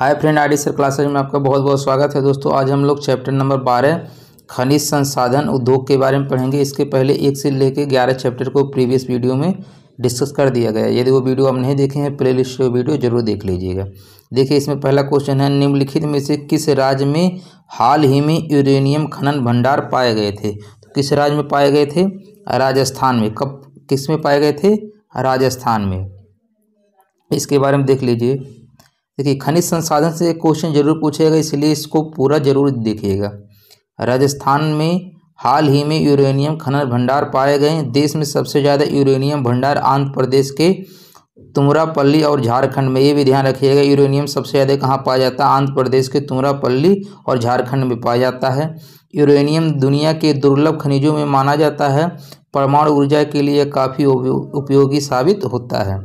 हाय friend ID sir classes में आपका बहुत बहुत स्वागत है दोस्तों आज हम लोग चैप्टर नंबर बारह खनिज संसाधन उद्योग के बारे में पढ़ेंगे इसके पहले एक से लेकर ग्यारह चैप्टर को प्रीवियस वीडियो में डिस्कस कर दिया गया यदि वो वीडियो आप नहीं देखे हैं प्ले लिस्ट वीडियो जरूर देख लीजिएगा देखिए इसमें पहला क्वेश्चन है निम्नलिखित में से किस राज्य में हाल ही में यूरेनियम खनन भंडार पाए गए थे तो किस राज्य में पाए गए थे राजस्थान में कब किस में पाए गए थे राजस्थान में इसके बारे में देख लीजिए देखिए खनिज संसाधन से क्वेश्चन जरूर पूछेगा इसलिए इसको पूरा जरूर देखिएगा राजस्थान में हाल ही में यूरेनियम खनन भंडार पाए गए देश में सबसे ज़्यादा यूरेनियम भंडार आंध्र प्रदेश के तुमरापल्ली और झारखंड में ये भी ध्यान रखिएगा यूरेनियम सबसे ज़्यादा कहाँ पाया जाता है आंध्र प्रदेश के तुमरापल्ली और झारखंड में पाया जाता है यूरेनियम दुनिया के दुर्लभ खनिजों में माना जाता है परमाणु ऊर्जा के लिए काफ़ी उपयोगी साबित होता है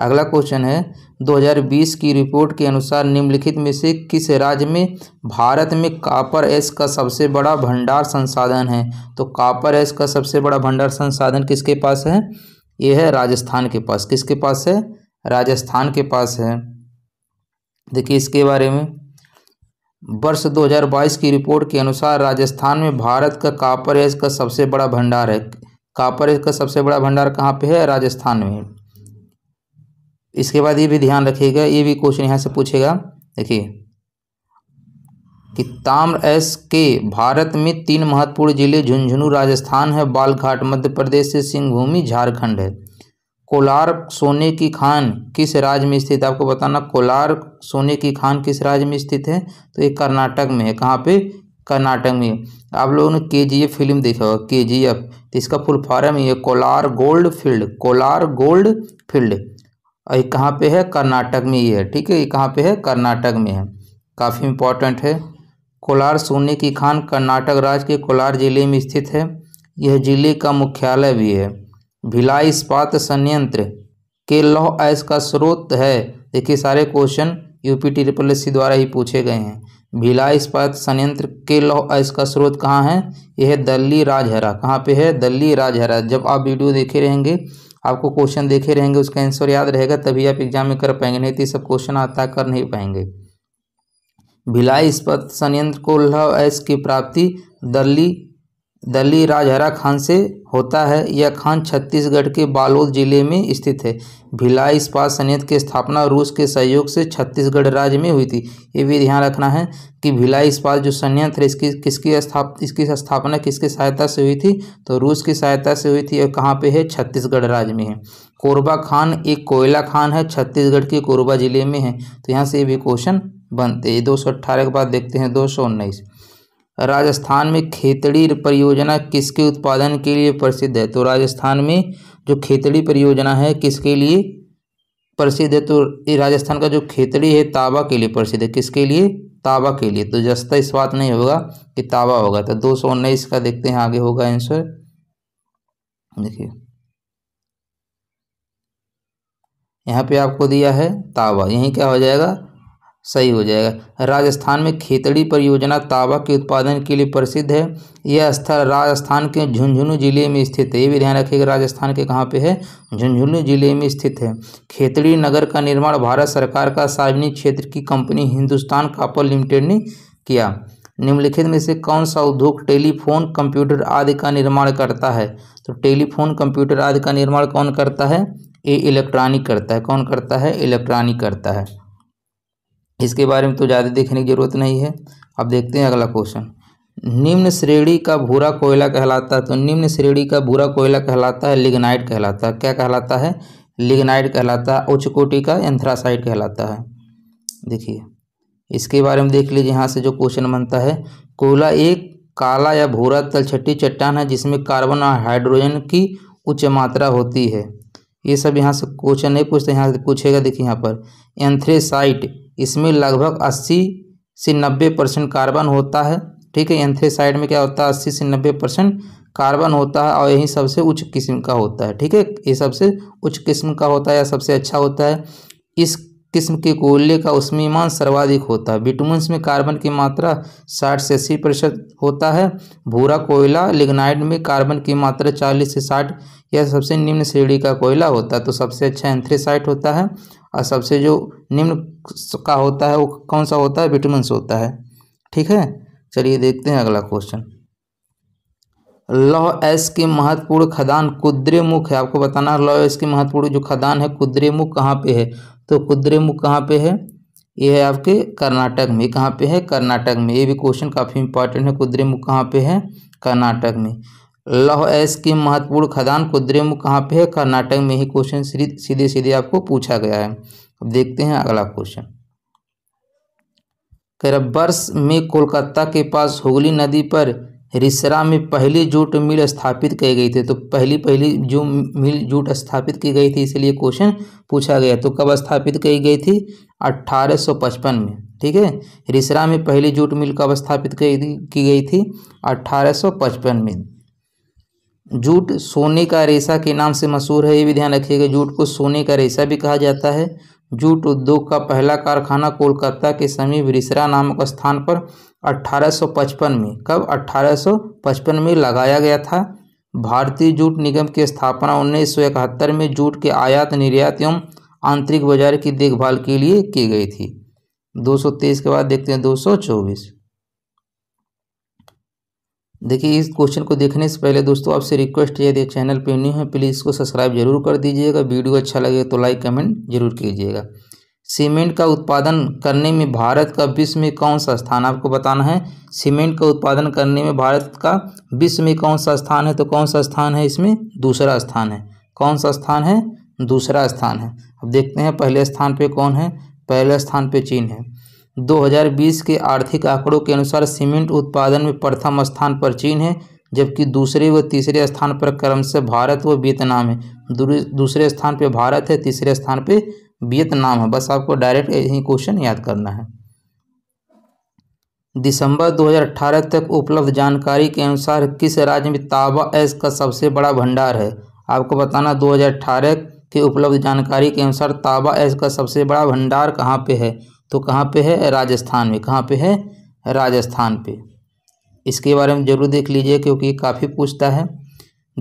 अगला क्वेश्चन है 2020 की रिपोर्ट के अनुसार निम्नलिखित में से किस राज्य में भारत में कापर एस का सबसे बड़ा भंडार संसाधन है तो कापर एस का सबसे बड़ा भंडार संसाधन किसके पास है यह है राजस्थान के पास किसके पास है राजस्थान के पास है देखिए इसके बारे में वर्ष 2022 की रिपोर्ट के अनुसार राजस्थान में भारत का कापर एस का सबसे बड़ा भंडार है कापर एस का सबसे बड़ा भंडार कहाँ पे है राजस्थान में इसके बाद ये भी ध्यान रखिएगा ये भी क्वेश्चन यहाँ से पूछेगा देखिए कि ताम्र एस के भारत में तीन महत्वपूर्ण जिले झुंझुनू राजस्थान है बालघाट मध्य प्रदेश से सिंहभूमि झारखंड है कोलार सोने की खान किस राज्य में स्थित आपको बताना कोलार सोने की खान किस राज्य में स्थित है तो ये कर्नाटक में है कहाँ पे कर्नाटक में आप लोगों ने के जी एफ फिल्म देखा होगा के जी एफ इसका फुल फॉर्म ये Kolar gold field Kolar gold field और ये कहाँ पे है कर्नाटक में ये है ठीक है ये कहाँ पे है कर्नाटक में है काफ़ी इम्पोर्टेंट है कोलार सोने की खान कर्नाटक राज्य के कोलार जिले में स्थित है यह जिले का मुख्यालय भी है भिलाई इस्पात संयंत्र के लौह ऐस का स्रोत है देखिए सारे क्वेश्चन यूपी ट्रिपल एस द्वारा ही पूछे गए हैं भिलाई इस्पात संयंत्र के लौह ऐस का स्रोत कहाँ है यह दल्ली राजहरा कहाँ पे है दल्ली राजहरा जब आप वीडियो देखे रहेंगे आपको क्वेश्चन देखे रहेंगे उसका आंसर याद रहेगा तभी आप एग्जाम में कर पाएंगे नहीं तो सब क्वेश्चन आता कर नहीं पाएंगे भिलाई इस्पत संयंत्र को लव एस की प्राप्ति दल्ली दली राजहरा खान से होता है यह खान छत्तीसगढ़ के बालोद जिले में स्थित है भिलाई इस्पात संयंत्र की स्थापना रूस के सहयोग से छत्तीसगढ़ राज्य में हुई थी ये भी ध्यान रखना है कि भिलाई इस्पात जो संयंत्र है इसकी किसकी स्थाप इसकी स्थापना किसकी सहायता से हुई थी तो रूस की सहायता से हुई थी और कहाँ पर है छत्तीसगढ़ राज्य में है कोरबा खान एक कोयला खान है छत्तीसगढ़ के कोरबा जिले में है तो यहाँ से ये भी क्वेश्चन बनते हैं दो सौ अट्ठारह के बाद देखते हैं दो सौ उन्नीस राजस्थान में खेतड़ी परियोजना किसके उत्पादन के लिए प्रसिद्ध है तो राजस्थान में जो खेतड़ी परियोजना है किसके लिए प्रसिद्ध है तो राजस्थान का जो खेतड़ी है ताबा के लिए प्रसिद्ध है किसके लिए ताबा के लिए तो जस्ता इस बात नहीं होगा कि ताबा होगा तो दो सौ उन्नीस का देखते हैं आगे होगा आंसर देखिए यहाँ पे आपको दिया है ताबा यहीं क्या हो जाएगा सही हो जाएगा राजस्थान में खेतड़ी परियोजना ताबा के उत्पादन के लिए प्रसिद्ध है यह स्थल राजस्थान के झुंझुनू जिले में स्थित है ये भी ध्यान रखिएगा राजस्थान के कहाँ पे है झुंझुनू जिले में स्थित है खेतड़ी नगर का निर्माण भारत सरकार का सार्वजनिक क्षेत्र की कंपनी हिंदुस्तान कापर लिमिटेड ने किया निम्नलिखित में से कौन सा उद्योग टेलीफोन कंप्यूटर आदि का निर्माण करता है तो टेलीफोन कंप्यूटर आदि का निर्माण कौन करता है ये इलेक्ट्रॉनिक करता है कौन करता है इलेक्ट्रॉनिक करता है इसके बारे में तो ज़्यादा देखने की ज़रूरत नहीं है अब देखते हैं अगला क्वेश्चन निम्न श्रेणी का भूरा कोयला कहलाता है तो निम्न श्रेणी का भूरा कोयला कहलाता है लिग्नाइट कहलाता है क्या कहलाता है लिग्नाइट कहलाता है उच्च कोटि का एंथ्रासाइट कहलाता है देखिए इसके बारे में देख लीजिए यहाँ से जो क्वेश्चन बनता है कोयला एक काला या भूरा छट्टी चट्टान है जिसमें कार्बन और हाइड्रोजन की उच्च मात्रा होती है ये सब यहाँ से क्वेश्चन नहीं पूछते यहाँ से पूछेगा देखिए यहाँ पर एंथ्रेसाइट इसमें लगभग अस्सी से नब्बे परसेंट कार्बन होता है ठीक है एंथेसाइड में क्या होता है अस्सी से नब्बे परसेंट कार्बन होता है और यही सबसे उच्च किस्म का होता है ठीक है ये सबसे उच्च किस्म का होता है या सबसे अच्छा होता है इस किस्म के कोयले का उष्मीमान सर्वाधिक होता है बिटुमेंस में कार्बन की मात्रा 60 से अस्सी प्रतिशत होता है भूरा कोयला लिग्नाइड में कार्बन की मात्रा 40 से 60 यह सबसे निम्न श्रेणी का कोयला होता है तो सबसे अच्छा एंथ्रेसाइट होता है और सबसे जो निम्न का होता है वो कौन सा होता है विटामिन्स होता है ठीक है चलिए देखते हैं अगला क्वेश्चन लौह एस के महत्वपूर्ण खदान कुद्रेमुख है आपको बताना लौह एस के महत्वपूर्ण जो खदान है कुद्रेमुख कहाँ पे है तो कुद्रेमुख कहाँ पे है ये है आपके कर्नाटक में कहाँ पे है कर्नाटक में ये भी क्वेश्चन काफ़ी इंपॉर्टेंट है कुद्रेमुख कहाँ पे है कर्नाटक में लौह एस की महत्वपूर्ण खदान कुद्रेमुख कहाँ पे है कर्नाटक में ही क्वेश्चन सीधे सीधे आपको पूछा गया है अब देखते हैं अगला क्वेश्चन कह रहा वर्ष में कोलकाता के पास हुगली नदी पर रिसरा में पहली जूट मिल स्थापित की गई थी तो पहली पहली जो मिल जूट स्थापित की गई थी इसलिए क्वेश्चन पूछा गया तो कब स्थापित की गई थी 1855 में ठीक है रिसरा में पहली जूट मिल कब स्थापित की गई थी 1855 में जूट सोने का रेशा के नाम से मशहूर है ये भी ध्यान रखिएगा जूट को सोने का रेशा भी कहा जाता है जूट उद्योग का पहला कारखाना कोलकाता के समीप रिसरा नामक स्थान पर 1855 में कब 1855 में लगाया गया था भारतीय जूट निगम की स्थापना उन्नीस में जूट के आयात निर्यात एवं आंतरिक बाजार की देखभाल के लिए की गई थी 223 के बाद देखते हैं 224 देखिए इस क्वेश्चन को देखने से पहले दोस्तों आपसे रिक्वेस्ट है यदि चैनल पे न्यू है प्लीज़ इसको सब्सक्राइब जरूर कर दीजिएगा वीडियो अच्छा लगे तो लाइक कमेंट जरूर कीजिएगा सीमेंट का उत्पादन करने में भारत का विश्व में कौन सा स्थान आपको बताना है सीमेंट का उत्पादन करने में भारत का विश्व में कौन सा स्थान है तो कौन सा स्थान है इसमें दूसरा स्थान है कौन सा स्थान है दूसरा स्थान है अब देखते हैं पहले स्थान पे कौन है पहले स्थान पे चीन है 2020 के आर्थिक आंकड़ों के अनुसार सीमेंट उत्पादन में प्रथम स्थान पर चीन है जबकि दूसरे व तीसरे स्थान पर क्रमशः भारत व वियतनाम है दूसरे स्थान पर भारत है तीसरे स्थान पर वियतनाम है बस आपको डायरेक्ट यही क्वेश्चन याद करना है दिसंबर 2018 तक उपलब्ध जानकारी के अनुसार किस राज्य में ताबा एस का सबसे बड़ा भंडार है आपको बताना 2018 के उपलब्ध जानकारी के अनुसार ताबा एस का सबसे बड़ा भंडार कहाँ पे है तो कहाँ पे है राजस्थान में कहाँ पे है राजस्थान पे इसके बारे में जरूर देख लीजिए क्योंकि काफ़ी पूछता है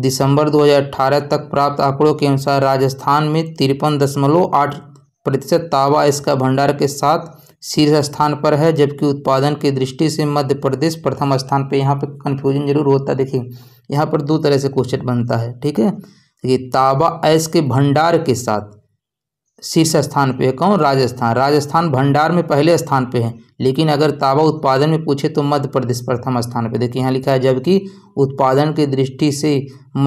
दिसंबर 2018 तक प्राप्त आंकड़ों के अनुसार राजस्थान में तिरपन दशमलव आठ प्रतिशत तावा इसका भंडार के साथ शीर्ष स्थान पर है जबकि उत्पादन की दृष्टि से मध्य प्रदेश प्रथम स्थान पे यहाँ पे कन्फ्यूजन जरूर होता है देखिए यहाँ पर दो तरह से क्वेश्चन बनता है ठीक है देखिए ताबा ऐस के भंडार के साथ शीर्ष स्थान पे है कौन राजस्थान राजस्थान भंडार में पहले स्थान पे है लेकिन अगर तावा उत्पादन में पूछे तो मध्य प्रदेश प्रथम स्थान पे देखिए यहाँ लिखा है जबकि उत्पादन की दृष्टि से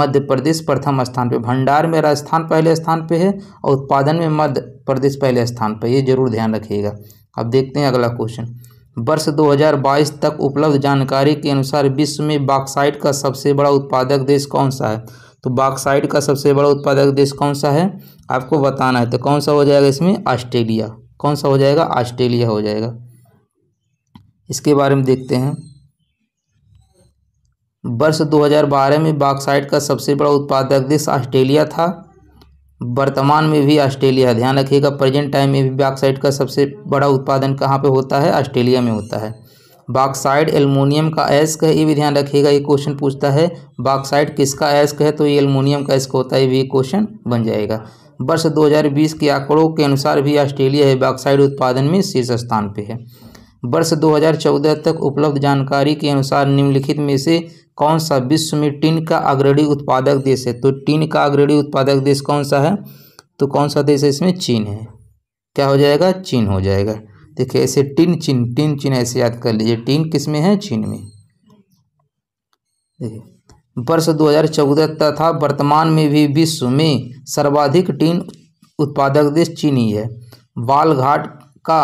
मध्य प्रदेश प्रथम स्थान पे भंडार में राजस्थान पहले स्थान पे है और उत्पादन में मध्य प्रदेश पहले स्थान पर ये जरूर ध्यान रखिएगा अब देखते हैं अगला क्वेश्चन वर्ष दो तक उपलब्ध जानकारी के अनुसार विश्व में बाक्साइट का सबसे बड़ा उत्पादक देश कौन सा है तो बाक्साइड का सबसे बड़ा उत्पादक देश कौन सा है आपको बताना है तो कौन सा हो जाएगा इसमें ऑस्ट्रेलिया कौन सा हो जाएगा ऑस्ट्रेलिया हो जाएगा इसके बारे में देखते हैं वर्ष 2012 में बाक्साइड का सबसे बड़ा उत्पादक देश ऑस्ट्रेलिया था वर्तमान में भी ऑस्ट्रेलिया ध्यान रखिएगा प्रेजेंट टाइम में भी बाक्साइड का सबसे बड़ा उत्पादन कहाँ पे होता है ऑस्ट्रेलिया में होता है बाक्साइड एलमोनियम का एस्क है ये भी ध्यान रखिएगा ये क्वेश्चन पूछता है बाक्साइड किसका एस्क है तो ये एलमोनियम का एस्क होता है ये भी क्वेश्चन बन जाएगा वर्ष 2020 के आंकड़ों के अनुसार भी ऑस्ट्रेलिया है बाक्साइड उत्पादन में शीर्ष स्थान पर है वर्ष 2014 तक उपलब्ध जानकारी के अनुसार निम्नलिखित में से कौन सा विश्व में टिन का अग्रणी उत्पादक देश है तो टिन का अग्रणी उत्पादक देश कौन सा है तो कौन सा देश है इसमें चीन है क्या हो जाएगा चीन हो जाएगा देखिए ऐसे टिन चिन टिन चिन ऐसे याद कर लीजिए टिन किस में है चीन में देखिए वर्ष 2014 तथा वर्तमान में भी विश्व में सर्वाधिक टिन उत्पादक देश चीन ही है बालघाट का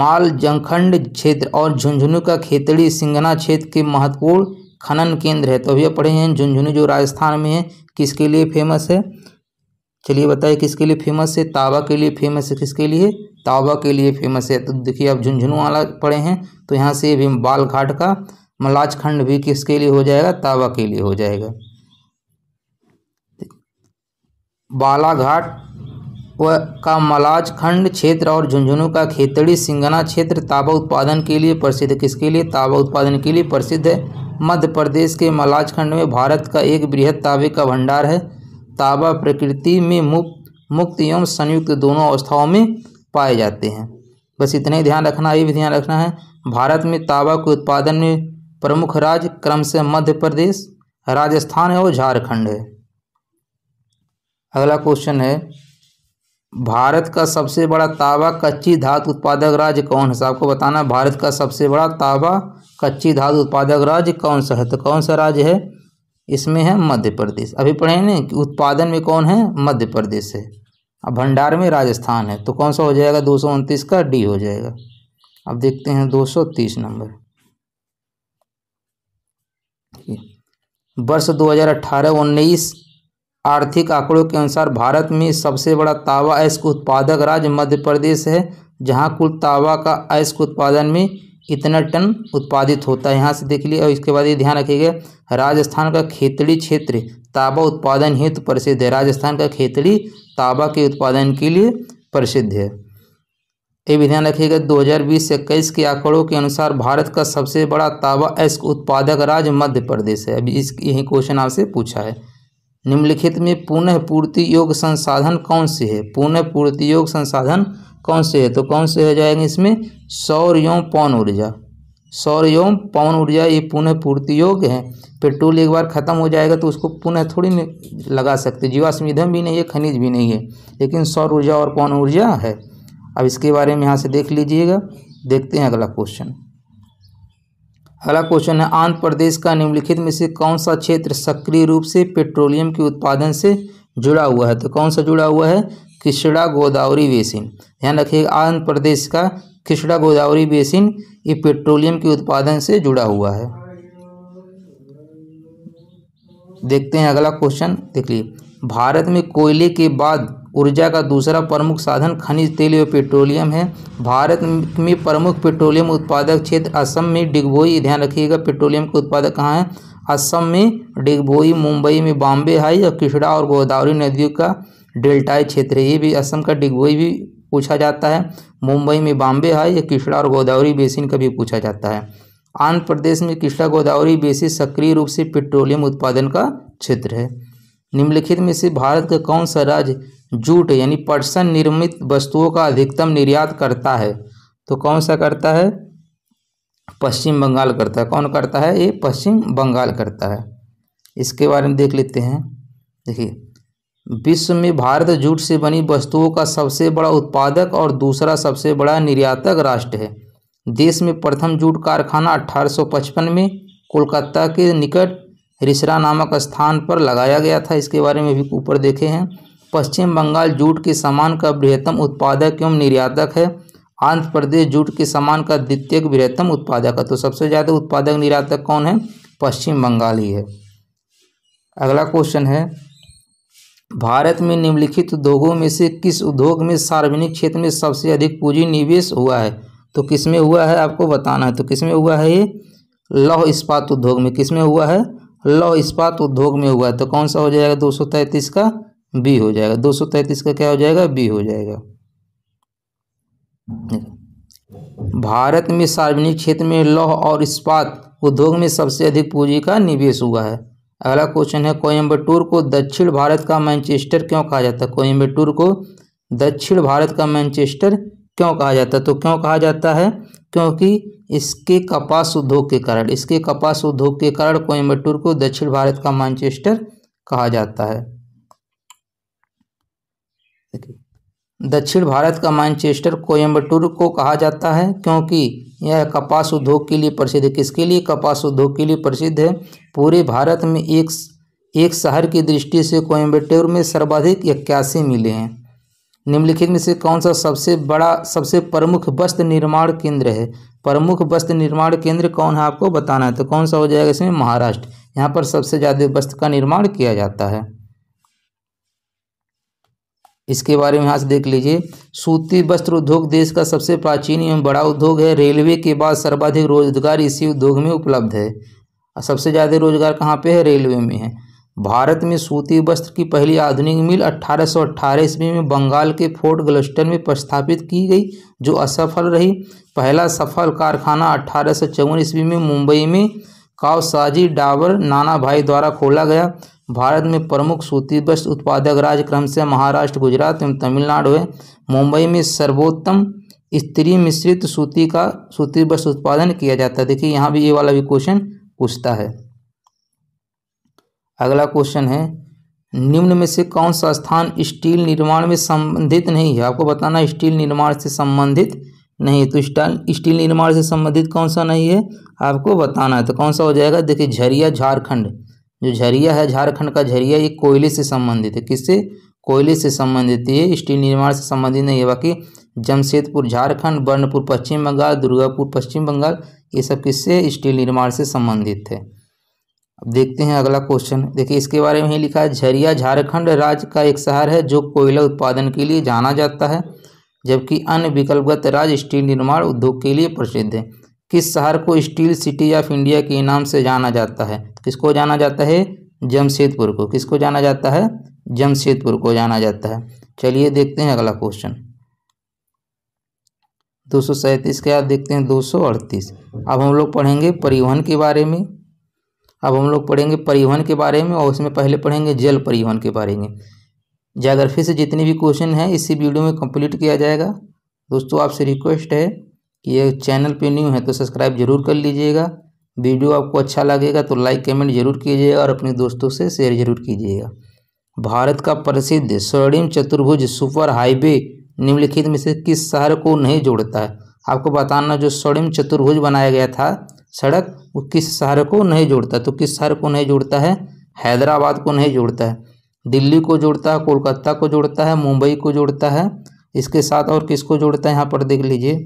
माल जंखंड क्षेत्र और झुंझुनू का खेतड़ी सिंगना क्षेत्र के महत्वपूर्ण खनन केंद्र है तो अभी पढ़े हैं झुंझुनू जो राजस्थान में है किसके लिए फेमस है चलिए बताइए किसके लिए फेमस है तावा के लिए फेमस है किसके लिए तावा के लिए फेमस है तो देखिए आप झुंझुनू वाला पड़े हैं तो यहाँ से भी बाल घाट का मलाज खंड भी किसके लिए हो जाएगा तावा के लिए हो जाएगा बालाघाट व का मलाज खंड क्षेत्र और झुंझुनू का खेतड़ी सिंगना क्षेत्र ताबा उत्पादन के लिए प्रसिद्ध किसके लिए ताबा उत्पादन के लिए प्रसिद्ध है मध्य प्रदेश के मलाज खंड में भारत का एक बृहद ताबे का भंडार है ताबा प्रकृति में मुक्त मुक्त एवं संयुक्त दोनों अवस्थाओं में पाए जाते हैं बस इतना ही ध्यान रखना ये भी ध्यान रखना है भारत में ताबा के उत्पादन में प्रमुख राज्य क्रम से मध्य प्रदेश राजस्थान है और झारखंड है अगला क्वेश्चन है भारत का सबसे बड़ा ताबा कच्ची धातु उत्पादक राज्य कौन है आपको बताना भारत का सबसे बड़ा ताबा कच्ची धातु उत्पादक राज्य कौन सा है तो कौन सा राज्य है इसमें है मध्य प्रदेश अभी पढ़े ना कि उत्पादन में कौन है मध्य प्रदेश है अब भंडार में राजस्थान है तो कौन सा हो जाएगा दो का डी हो जाएगा अब देखते हैं 230 नंबर वर्ष 2018 हज़ार आर्थिक आंकड़ों के अनुसार भारत में सबसे बड़ा तावा अयस्क उत्पादक राज्य मध्य प्रदेश है जहां कुल तावा का अयस्क उत्पादन में इतना टन उत्पादित होता है यहाँ से देख लिया और इसके बाद ये ध्यान रखिएगा राजस्थान का खेतड़ी क्षेत्र ताबा उत्पादन हेतु प्रसिद्ध है राजस्थान का खेतड़ी ताबा के उत्पादन के लिए प्रसिद्ध है ये भी ध्यान रखिएगा 2020 से इक्कीस के आंकड़ों के अनुसार भारत का सबसे बड़ा ताबा एस्क उत्पादक राज्य मध्य प्रदेश है अभी इस यही क्वेश्चन आपसे पूछा है निम्नलिखित में पुनः पूर्ति योग संसाधन कौन से है पुनः पूर्ति योग संसाधन कौन से है तो कौन से हो जाएंगे इसमें सौर यौम पौन ऊर्जा सौर यौम पवन ऊर्जा ये पुनः पूर्ति योग्य है पेट्रोल एक बार ख़त्म हो जाएगा तो उसको पुनः थोड़ी नहीं लगा सकते जीवाश्म भी नहीं है खनिज भी नहीं है लेकिन सौर ऊर्जा और पवन ऊर्जा है अब इसके बारे में यहाँ से देख लीजिएगा देखते हैं अगला क्वेश्चन अगला क्वेश्चन है आंध्र प्रदेश का निम्नलिखित में से कौन सा क्षेत्र सक्रिय रूप से पेट्रोलियम के उत्पादन से जुड़ा हुआ है तो कौन सा जुड़ा हुआ है खिचड़ा गोदावरी बेसिन ध्यान रखिएगा आंध्र प्रदेश का खिचड़ा गोदावरी बेसिन ये पेट्रोलियम के उत्पादन से जुड़ा हुआ है देखते हैं अगला क्वेश्चन देखिए भारत में कोयले के बाद ऊर्जा का दूसरा प्रमुख साधन खनिज तेल और पेट्रोलियम है भारत में प्रमुख पेट्रोलियम उत्पादक क्षेत्र असम में डिगबोई ध्यान रखिएगा पेट्रोलियम के उत्पादक कहाँ हैं असम में डिगबोई मुंबई में बॉम्बे हाई और किशड़ा और गोदावरी नदियों का डेल्टाई क्षेत्र ये भी असम का डिगोई भी पूछा जाता है मुंबई में बॉम्बे है या किश्ला और गोदावरी बेसिन का भी पूछा जाता है आंध्र प्रदेश में किश्ला गोदावरी बेसिन सक्रिय रूप से पेट्रोलियम उत्पादन का क्षेत्र है निम्नलिखित में से भारत का कौन सा राज्य जूट यानी पटसन निर्मित वस्तुओं का अधिकतम निर्यात करता है तो कौन सा करता है पश्चिम बंगाल करता है कौन करता है ये पश्चिम बंगाल करता है इसके बारे में देख लेते हैं देखिए विश्व में भारत जूट से बनी वस्तुओं का सबसे बड़ा उत्पादक और दूसरा सबसे बड़ा निर्यातक राष्ट्र है देश में प्रथम जूट कारखाना 1855 में कोलकाता के निकट रिसरा नामक स्थान पर लगाया गया था इसके बारे में भी ऊपर देखे हैं पश्चिम बंगाल जूट के सामान का बृहत्तम उत्पादक एवं निर्यातक है आंध्र प्रदेश जूट के सामान का द्वितीय बृहत्तम उत्पादक है तो सबसे ज़्यादा उत्पादक निर्यातक कौन है पश्चिम बंगाल ही है अगला क्वेश्चन है भारत में निम्नलिखित उद्योगों में से किस उद्योग में सार्वजनिक क्षेत्र में सबसे अधिक पूंजी निवेश हुआ है तो किसमें हुआ है आपको बताना है तो किसमें हुआ है ये लौह इस्पात उद्योग में किसमें हुआ है लौह इस्पात उद्योग में हुआ है तो कौन सा हो जाएगा दो सौ का बी हो जाएगा दो सौ का क्या हो जाएगा बी हो जाएगा भारत में सार्वजनिक क्षेत्र में लौह और इस्पात उद्योग में सबसे अधिक पूंजी का निवेश हुआ है अगला क्वेश्चन है कोयम्बटूर को दक्षिण भारत का मैनचेस्टर क्यों कहा जाता है कोयम्बटूर को दक्षिण भारत का मैनचेस्टर क्यों कहा जाता है तो क्यों कहा जाता है क्योंकि इसके कपास उद्योग के कारण इसके कपास उद्योग के कारण कोयम्बटूर को दक्षिण भारत का मैनचेस्टर कहा जाता है देखिए दक्षिण भारत का मैनचेस्टर कोयम्बटूर को कहा जाता है क्योंकि यह कपास उद्योग के लिए प्रसिद्ध है किसके लिए कपास उद्योग के लिए प्रसिद्ध है पूरे भारत में एक एक शहर की दृष्टि से कोयम्बटूर में सर्वाधिक इक्यासी मिले हैं निम्नलिखित में से कौन सा सबसे बड़ा सबसे प्रमुख वस्त्र निर्माण केंद्र है प्रमुख वस्त्र निर्माण केंद्र कौन है आपको बताना है तो कौन सा हो जाएगा इसमें महाराष्ट्र यहाँ पर सबसे ज़्यादा वस्त्र का निर्माण किया जाता है इसके बारे में यहाँ से देख लीजिए सूती वस्त्र उद्योग देश का सबसे प्राचीन एवं बड़ा उद्योग है रेलवे के बाद सर्वाधिक रोजगार इसी उद्योग में उपलब्ध है सबसे ज़्यादा रोजगार कहाँ पे है रेलवे में है भारत में सूती वस्त्र की पहली आधुनिक मिल अट्ठारह सौ ईस्वी में बंगाल के फोर्ट ग्लस्टन में प्रस्थापित की गई जो असफल रही पहला सफल कारखाना अट्ठारह ईस्वी में मुंबई में कावसाजी डाबर नाना भाई द्वारा खोला गया भारत में प्रमुख सूती वस्त्र उत्पादक राज्य क्रम से महाराष्ट्र गुजरात एवं तमिलनाडु है मुंबई में सर्वोत्तम स्त्री मिश्रित सूती का सूती वस्त्र उत्पादन किया जाता है देखिए यहाँ भी ये वाला भी क्वेश्चन पूछता है अगला क्वेश्चन है निम्न में से कौन सा स्थान स्टील निर्माण में संबंधित नहीं है आपको बताना स्टील निर्माण से संबंधित नहीं तो स्टाल स्टील निर्माण से संबंधित कौन सा नहीं है आपको बताना है तो कौन सा हो जाएगा देखिए झरिया झारखंड जो झरिया है झारखंड का झरिया ये कोयले से संबंधित है किससे कोयले से संबंधित ये स्टील निर्माण से संबंधित नहीं है बाकी जमशेदपुर झारखंड बर्णपुर पश्चिम बंगाल दुर्गापुर पश्चिम बंगाल ये सब किससे स्टील निर्माण से संबंधित है अब देखते हैं अगला क्वेश्चन देखिए इसके बारे में ही लिखा है झरिया झारखंड राज्य का एक शहर है जो कोयला उत्पादन के लिए जाना जाता है जबकि अन्य विकल्पगत राज्य स्टील निर्माण उद्योग के लिए प्रसिद्ध है किस शहर को स्टील सिटी ऑफ इंडिया के नाम से जाना जाता है किसको जाना जाता है जमशेदपुर को किसको जाना जाता है जमशेदपुर को जाना जाता है चलिए देखते हैं अगला क्वेश्चन दो सौ सैंतीस के बाद देखते हैं दो सौ अड़तीस अब हम लोग पढ़ेंगे परिवहन के बारे में अब हम लोग पढ़ेंगे परिवहन के बारे में और उसमें पहले पढ़ेंगे जल परिवहन के बारे में जाग्रफी से जितने भी क्वेश्चन हैं इसी वीडियो में कंप्लीट किया जाएगा दोस्तों आपसे रिक्वेस्ट है ये चैनल पे न्यू है तो सब्सक्राइब जरूर कर लीजिएगा वीडियो आपको अच्छा लगेगा तो लाइक कमेंट जरूर कीजिएगा और अपने दोस्तों से शेयर जरूर कीजिएगा भारत का प्रसिद्ध स्वर्णिम चतुर्भुज सुपर हाईवे निम्नलिखित में से किस शहर को नहीं जोड़ता है आपको बताना जो स्वर्णिम चतुर्भुज बनाया गया था सड़क वो किस शहर को नहीं जोड़ता तो किस शहर को नहीं जोड़ता है हैदराबाद को नहीं जोड़ता है दिल्ली को जोड़ता है कोलकाता को जोड़ता है मुंबई को जोड़ता है इसके साथ और किसको जोड़ता है यहाँ पर देख लीजिए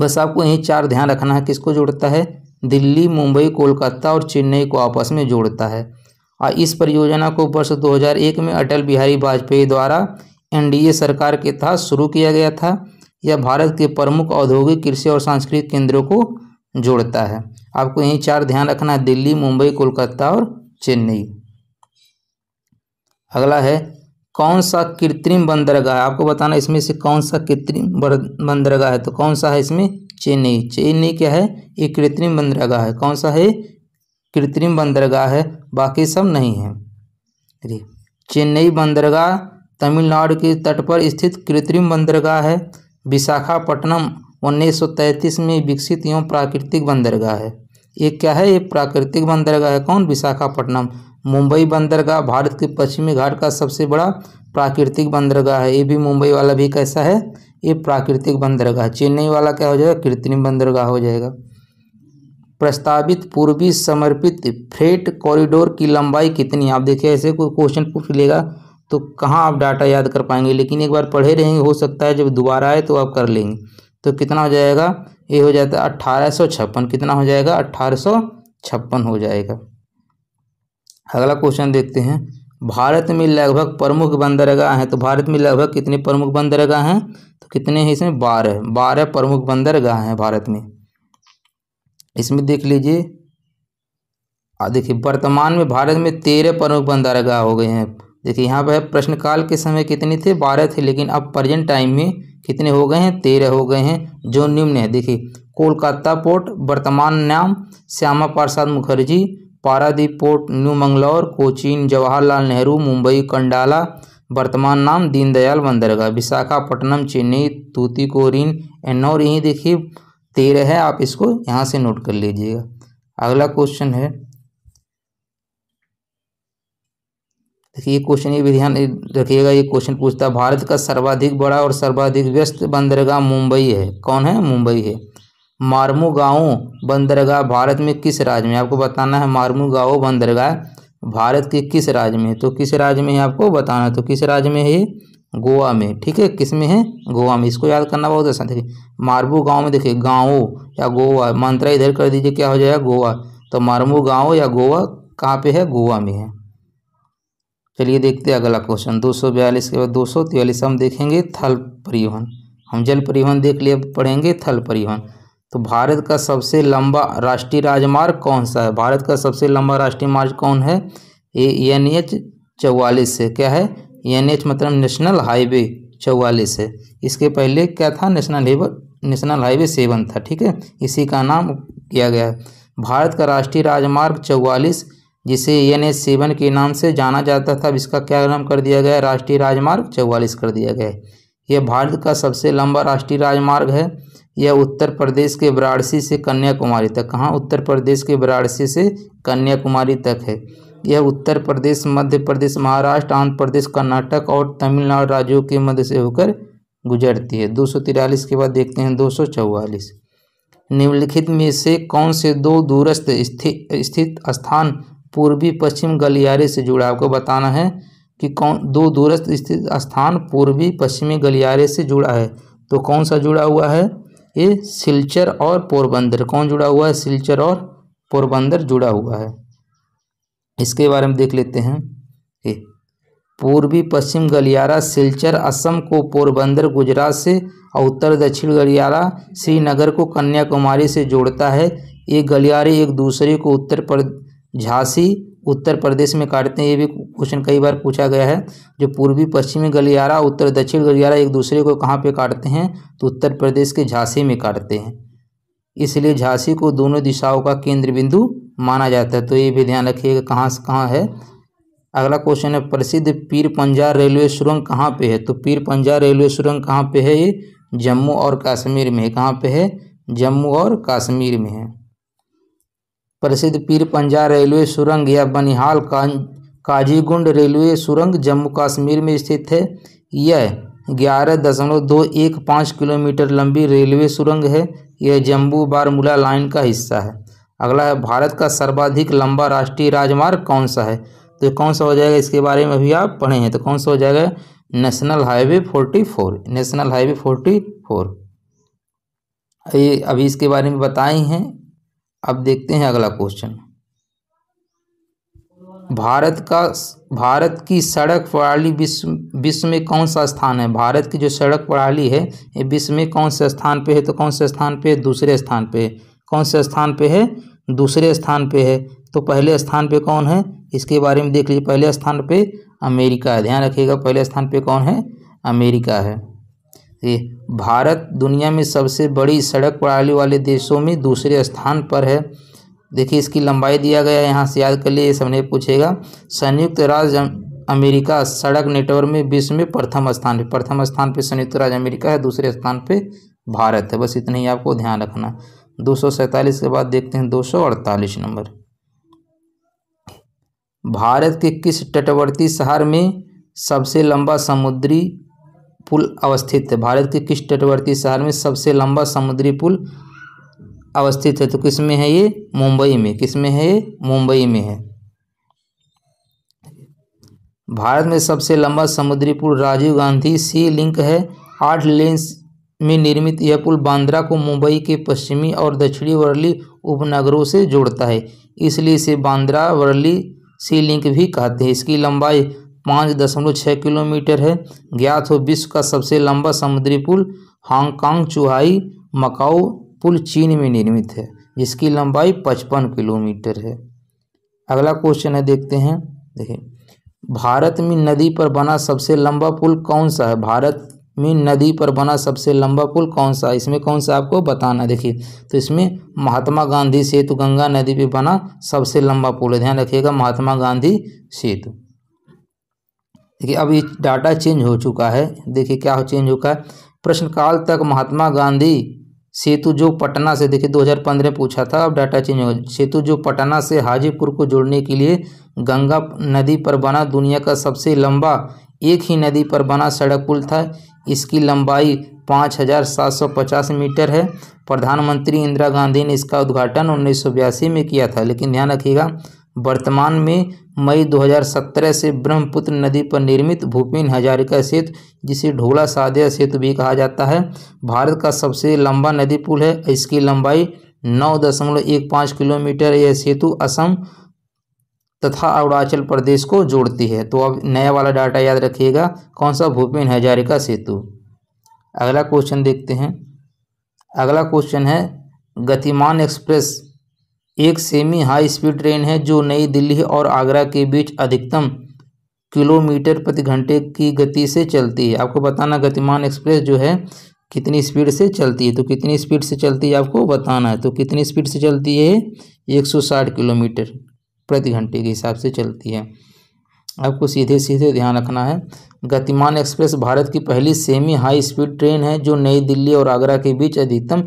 बस आपको यही चार ध्यान रखना है किसको जोड़ता है दिल्ली मुंबई कोलकाता और चेन्नई को आपस में जोड़ता है और इस परियोजना को वर्ष 2001 में अटल बिहारी वाजपेयी द्वारा एनडीए सरकार के तहत शुरू किया गया था यह भारत के प्रमुख औद्योगिक कृषि और सांस्कृतिक केंद्रों को जोड़ता है आपको यही चार ध्यान रखना है दिल्ली मुंबई कोलकाता और चेन्नई अगला है कौन सा कृत्रिम बंदरगाह है आपको बताना इसमें से कौन सा कृत्रिम बंदरगाह है तो कौन सा है इसमें चेन्नई चेन्नई क्या है ये कृत्रिम बंदरगाह है कौन सा है कृत्रिम बंदरगाह है बाकी सब नहीं है चेन्नई बंदरगाह तमिलनाडु के तट पर स्थित कृत्रिम बंदरगाह है विशाखापट्टनम उन्नीस में विकसित एवं प्राकृतिक बंदरगाह है ये क्या है ये प्राकृतिक बंदरगाह है कौन विशाखापट्टनम मुंबई बंदरगाह भारत के पश्चिमी घाट का सबसे बड़ा प्राकृतिक बंदरगाह है ये भी मुंबई वाला भी कैसा है ये प्राकृतिक बंदरगाह चेन्नई वाला क्या हो जाएगा कृत्रिम बंदरगाह हो जाएगा प्रस्तावित पूर्वी समर्पित फ्रेट कॉरिडोर की लंबाई कितनी आप देखिए ऐसे कोई क्वेश्चन पूछ लेगा तो कहाँ आप डाटा याद कर पाएंगे लेकिन एक बार पढ़े रहेंगे हो सकता है जब दोबारा आए तो आप कर लेंगे तो कितना हो जाएगा ये हो जाता है अट्ठारह कितना हो जाएगा अट्ठारह हो जाएगा अगला क्वेश्चन देखते हैं भारत में लगभग प्रमुख बंदरगाह हैं तो भारत में लगभग कितने प्रमुख बंदरगाह हैं तो कितने हैं इसमें बारह बारह प्रमुख बंदरगाह हैं भारत में इसमें देख लीजिए देखिए वर्तमान में भारत में तेरह प्रमुख बंदरगाह हो गए हैं देखिए यहाँ पर प्रश्नकाल के समय कितने थे बारह थे लेकिन अब प्रेजेंट टाइम में कितने हो गए हैं तेरह हो गए हैं जो निम्न है देखिए कोलकाता पोर्ट वर्तमान नाम श्यामा प्रसाद मुखर्जी पारादीप पोर्ट न्यू मंगलौर कोचीन जवाहरलाल नेहरू मुंबई कंडाला वर्तमान नाम दीनदयाल बंदरगाह विशाखापट्टनम चेन्नई तूतीकोरिन एनौर यहीं देखिए तेरह है आप इसको यहाँ से नोट कर लीजिएगा अगला क्वेश्चन है देखिए ये क्वेश्चन ये भी ध्यान रखिएगा ये क्वेश्चन पूछता है भारत का सर्वाधिक बड़ा और सर्वाधिक व्यस्त बंदरगाह मुंबई है कौन है मुंबई है मारमू गाँव बंदरगाह भारत में किस राज्य में आपको बताना है मारमू गाँव बंदरगाह भारत के किस राज्य में तो किस राज्य में है आपको बताना है तो किस राज्य में है गोवा में ठीक है किस में है गोवा में इसको याद करना बहुत आसान देखिए मारमू गाँव में देखिए गाँव या गोवा मंत्रा इधर कर दीजिए क्या हो जाएगा गोवा तो मारमू गाँव या गोवा कहाँ पर है गोवा में है चलिए देखते हैं अगला क्वेश्चन दो सौ बयालीस के बाद दो सौ तिवालीस हम देखेंगे थल परिवहन हम जल परिवहन देख लिए पढ़ेंगे थल परिवहन तो भारत का सबसे लंबा राष्ट्रीय राजमार्ग कौन सा है भारत का सबसे लंबा राष्ट्रीय मार्ग कौन है ए एन एच चौवालीस है क्या है एन एच मतलब नेशनल हाईवे चौवालीस है इसके पहले क्या था national highway national highway seven था ठीक है इसी का नाम किया गया है भारत का राष्ट्रीय राजमार्ग चौवालीस जिसे एन एच सेवन के नाम से जाना जाता था अब इसका क्या नाम कर दिया गया राष्ट्रीय राजमार्ग चौवालीस कर दिया गया यह भारत का सबसे लंबा राष्ट्रीय राजमार्ग है यह उत्तर प्रदेश के वाराणसी से कन्याकुमारी तक कहाँ उत्तर प्रदेश के वाराणसी से कन्याकुमारी तक है यह उत्तर प्रदेश मध्य प्रदेश महाराष्ट्र आंध्र प्रदेश कर्नाटक और तमिलनाडु राज्यों के मध्य से होकर गुजरती है दो के बाद देखते हैं दो निम्नलिखित में से कौन से दो दूरस्थ स्थित स्थान पूर्वी पश्चिम गलियारे से जुड़ा आपको बताना है कि कौन दो दूरस्थ स्थित स्थान पूर्वी पश्चिमी गलियारे से जुड़ा है तो कौन सा जुड़ा हुआ है ये सिलचर और पोरबंदर कौन जुड़ा हुआ है सिलचर और पोरबंदर जुड़ा हुआ है इसके बारे में देख लेते हैं ये पूर्वी पश्चिम गलियारा सिलचर असम को पोरबंदर गुजरात से और उत्तर दक्षिण गलियारा श्रीनगर को कन्याकुमारी से जोड़ता है ये गलियारे एक दूसरे को उत्तर प्रदेश झांसी उत्तर प्रदेश में काटते हैं ये भी क्वेश्चन कई बार पूछा गया है जो पूर्वी पश्चिमी गलियारा उत्तर दक्षिण गलियारा एक दूसरे को कहाँ पे काटते हैं तो उत्तर प्रदेश के झांसी में काटते हैं इसलिए झांसी को दोनों दिशाओं का केंद्र बिंदु माना जाता है तो ये भी ध्यान रखिएगा कहाँ से कहाँ है अगला क्वेश्चन है प्रसिद्ध पीर पंजार रेलवे सुरंग कहाँ पर है तो पीर पंजार रेलवे सुरंग कहाँ पर है ये जम्मू और कश्मीर में है कहाँ पर है जम्मू और कश्मीर में है प्रसिद्ध पीर पंजा रेलवे सुरंग या बनिहाल काजीगुंड रेलवे सुरंग जम्मू कश्मीर में स्थित है यह ग्यारह दशमलव दो एक पाँच किलोमीटर लंबी रेलवे सुरंग है यह जम्मू बारमूला लाइन का हिस्सा है अगला है भारत का सर्वाधिक लंबा राष्ट्रीय राजमार्ग कौन सा है तो कौन सा हो जाएगा इसके बारे में अभी आप पढ़े हैं तो कौन सा हो जाएगा national highway forty four national highway forty four अभी इसके बारे में बताए हैं अब देखते हैं अगला क्वेश्चन भारत का भारत की सड़क प्रणाली विश्व विश्व में कौन सा स्थान है भारत की जो सड़क प्रणाली है ये विश्व में कौन से स्थान पे है तो कौन से स्थान पे दूसरे स्थान पे कौन से स्थान पे है दूसरे स्थान पे है तो पहले स्थान पे कौन है इसके बारे में देख लीजिए पहले स्थान पे अमेरिका है ध्यान रखिएगा पहले स्थान पे कौन है अमेरिका है भारत दुनिया में सबसे बड़ी सड़क प्रणाली वाले देशों में दूसरे स्थान पर है देखिए इसकी लंबाई दिया गया है यहाँ से याद कर लिए सबने पूछेगा संयुक्त राज्य अमेरिका सड़क नेटवर्क में विश्व में प्रथम स्थान पर प्रथम स्थान पर संयुक्त राज्य अमेरिका है दूसरे स्थान पर भारत है बस इतना ही आपको ध्यान रखना दो के बाद देखते हैं दो नंबर भारत के किस तटवर्ती शहर में सबसे लंबा समुद्री पुल अवस्थित है भारत के किस तटवर्ती शहर में सबसे लंबा समुद्री पुल अवस्थित है तो किस में है ये मुंबई में किस में है ये मुंबई में है भारत में सबसे लंबा समुद्री पुल राजीव गांधी सी लिंक है आठ लेन्स में निर्मित यह पुल बांद्रा को मुंबई के पश्चिमी और दक्षिणी वर्ली उपनगरों से जोड़ता है इसलिए इसे बांद्रा वर्ली सी लिंक भी कहते हैं इसकी लंबाई पाँच दशमलव छः किलोमीटर है ज्ञात हो विश्व का सबसे लंबा समुद्री पुल हांगकांग चुहाई मकाऊ पुल चीन में निर्मित है जिसकी लंबाई पचपन किलोमीटर है अगला क्वेश्चन है देखते हैं देखिए भारत में नदी पर बना सबसे लंबा पुल कौन सा है भारत में नदी पर बना सबसे लंबा पुल कौन सा है इसमें कौन सा आपको बताना देखिए तो इसमें महात्मा गांधी सेतु गंगा नदी पर बना सबसे लंबा पुल है ध्यान रखिएगा महात्मा गांधी सेतु देखिए अब ये डाटा चेंज हो चुका है देखिए क्या हो चेंज हो चुका है प्रश्नकाल तक महात्मा गांधी सेतु जो पटना से देखिए 2015 में पूछा था अब डाटा चेंज हो सेतु जो पटना से हाजीपुर को जोड़ने के लिए गंगा नदी पर बना दुनिया का सबसे लंबा एक ही नदी पर बना सड़क पुल था इसकी लंबाई 5,750 मीटर है प्रधानमंत्री इंदिरा गांधी ने इसका उद्घाटन उन्नीस में किया था लेकिन ध्यान रखिएगा वर्तमान में मई 2017 से ब्रह्मपुत्र नदी पर निर्मित भूपेन हजारिका सेतु जिसे ढोला सादिया सेतु भी कहा जाता है भारत का सबसे लंबा नदी पुल है इसकी लंबाई नौ दशमलव एक पाँच किलोमीटर यह सेतु असम तथा अरुणाचल प्रदेश को जोड़ती है तो अब नया वाला डाटा याद रखिएगा कौन सा भूपेन हजारिका सेतु अगला क्वेश्चन देखते हैं अगला क्वेश्चन है गतिमान एक्सप्रेस एक सेमी हाई स्पीड ट्रेन है जो नई दिल्ली और आगरा के बीच अधिकतम किलोमीटर प्रति घंटे की गति से चलती है आपको बताना गतिमान एक्सप्रेस जो है कितनी स्पीड से चलती है तो कितनी स्पीड से चलती है आपको बताना है तो कितनी स्पीड से चलती है 160 किलोमीटर प्रति घंटे के हिसाब से चलती है आपको सीधे सीधे ध्यान रखना है गतिमान एक्सप्रेस भारत की पहली सेमी हाई स्पीड ट्रेन है जो नई दिल्ली और आगरा के बीच अधिकतम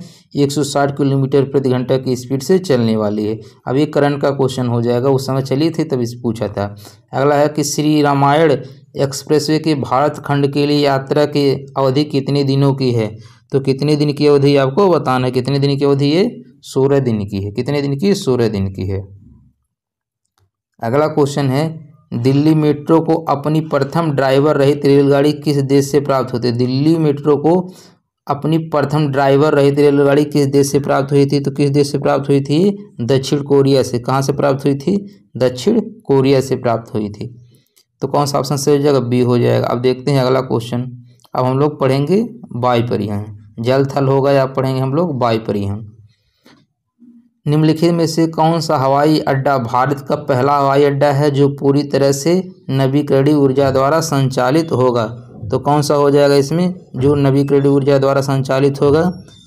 160 किलोमीटर प्रति घंटा की स्पीड से चलने वाली है अब ये करंट का क्वेश्चन हो जाएगा उस समय चली थी तब इस पूछा था अगला है कि श्री रामायण एक्सप्रेसवे के भारत खंड के लिए यात्रा की अवधि कितने दिनों की है तो कितने दिन की अवधि आपको बताना है कितने दिन की अवधि ये सोलह दिन की है कितने दिन की सोलह दिन की है अगला क्वेश्चन है दिल्ली मेट्रो को अपनी प्रथम ड्राइवर रहित रेलगाड़ी किस देश से प्राप्त होती है दिल्ली मेट्रो को अपनी प्रथम ड्राइवर रहित रेलगाड़ी किस देश से प्राप्त हुई थी तो किस देश से प्राप्त हुई थी दक्षिण कोरिया से कहाँ से प्राप्त हुई थी दक्षिण कोरिया से प्राप्त हुई थी तो कौन सा ऑप्शन सही हो जाएगा बी हो जाएगा अब देखते हैं अगला क्वेश्चन अब हम लोग पढ़ेंगे बाई परिहन जल थल होगा या पढ़ेंगे हम लोग बाई परिहन निम्नलिखित में से कौन सा हवाई अड्डा भारत का पहला हवाई अड्डा है जो पूरी तरह से नवीकरणीय ऊर्जा द्वारा संचालित होगा तो कौन सा हो जाएगा इसमें जो नवीकरणीय ऊर्जा द्वारा संचालित होगा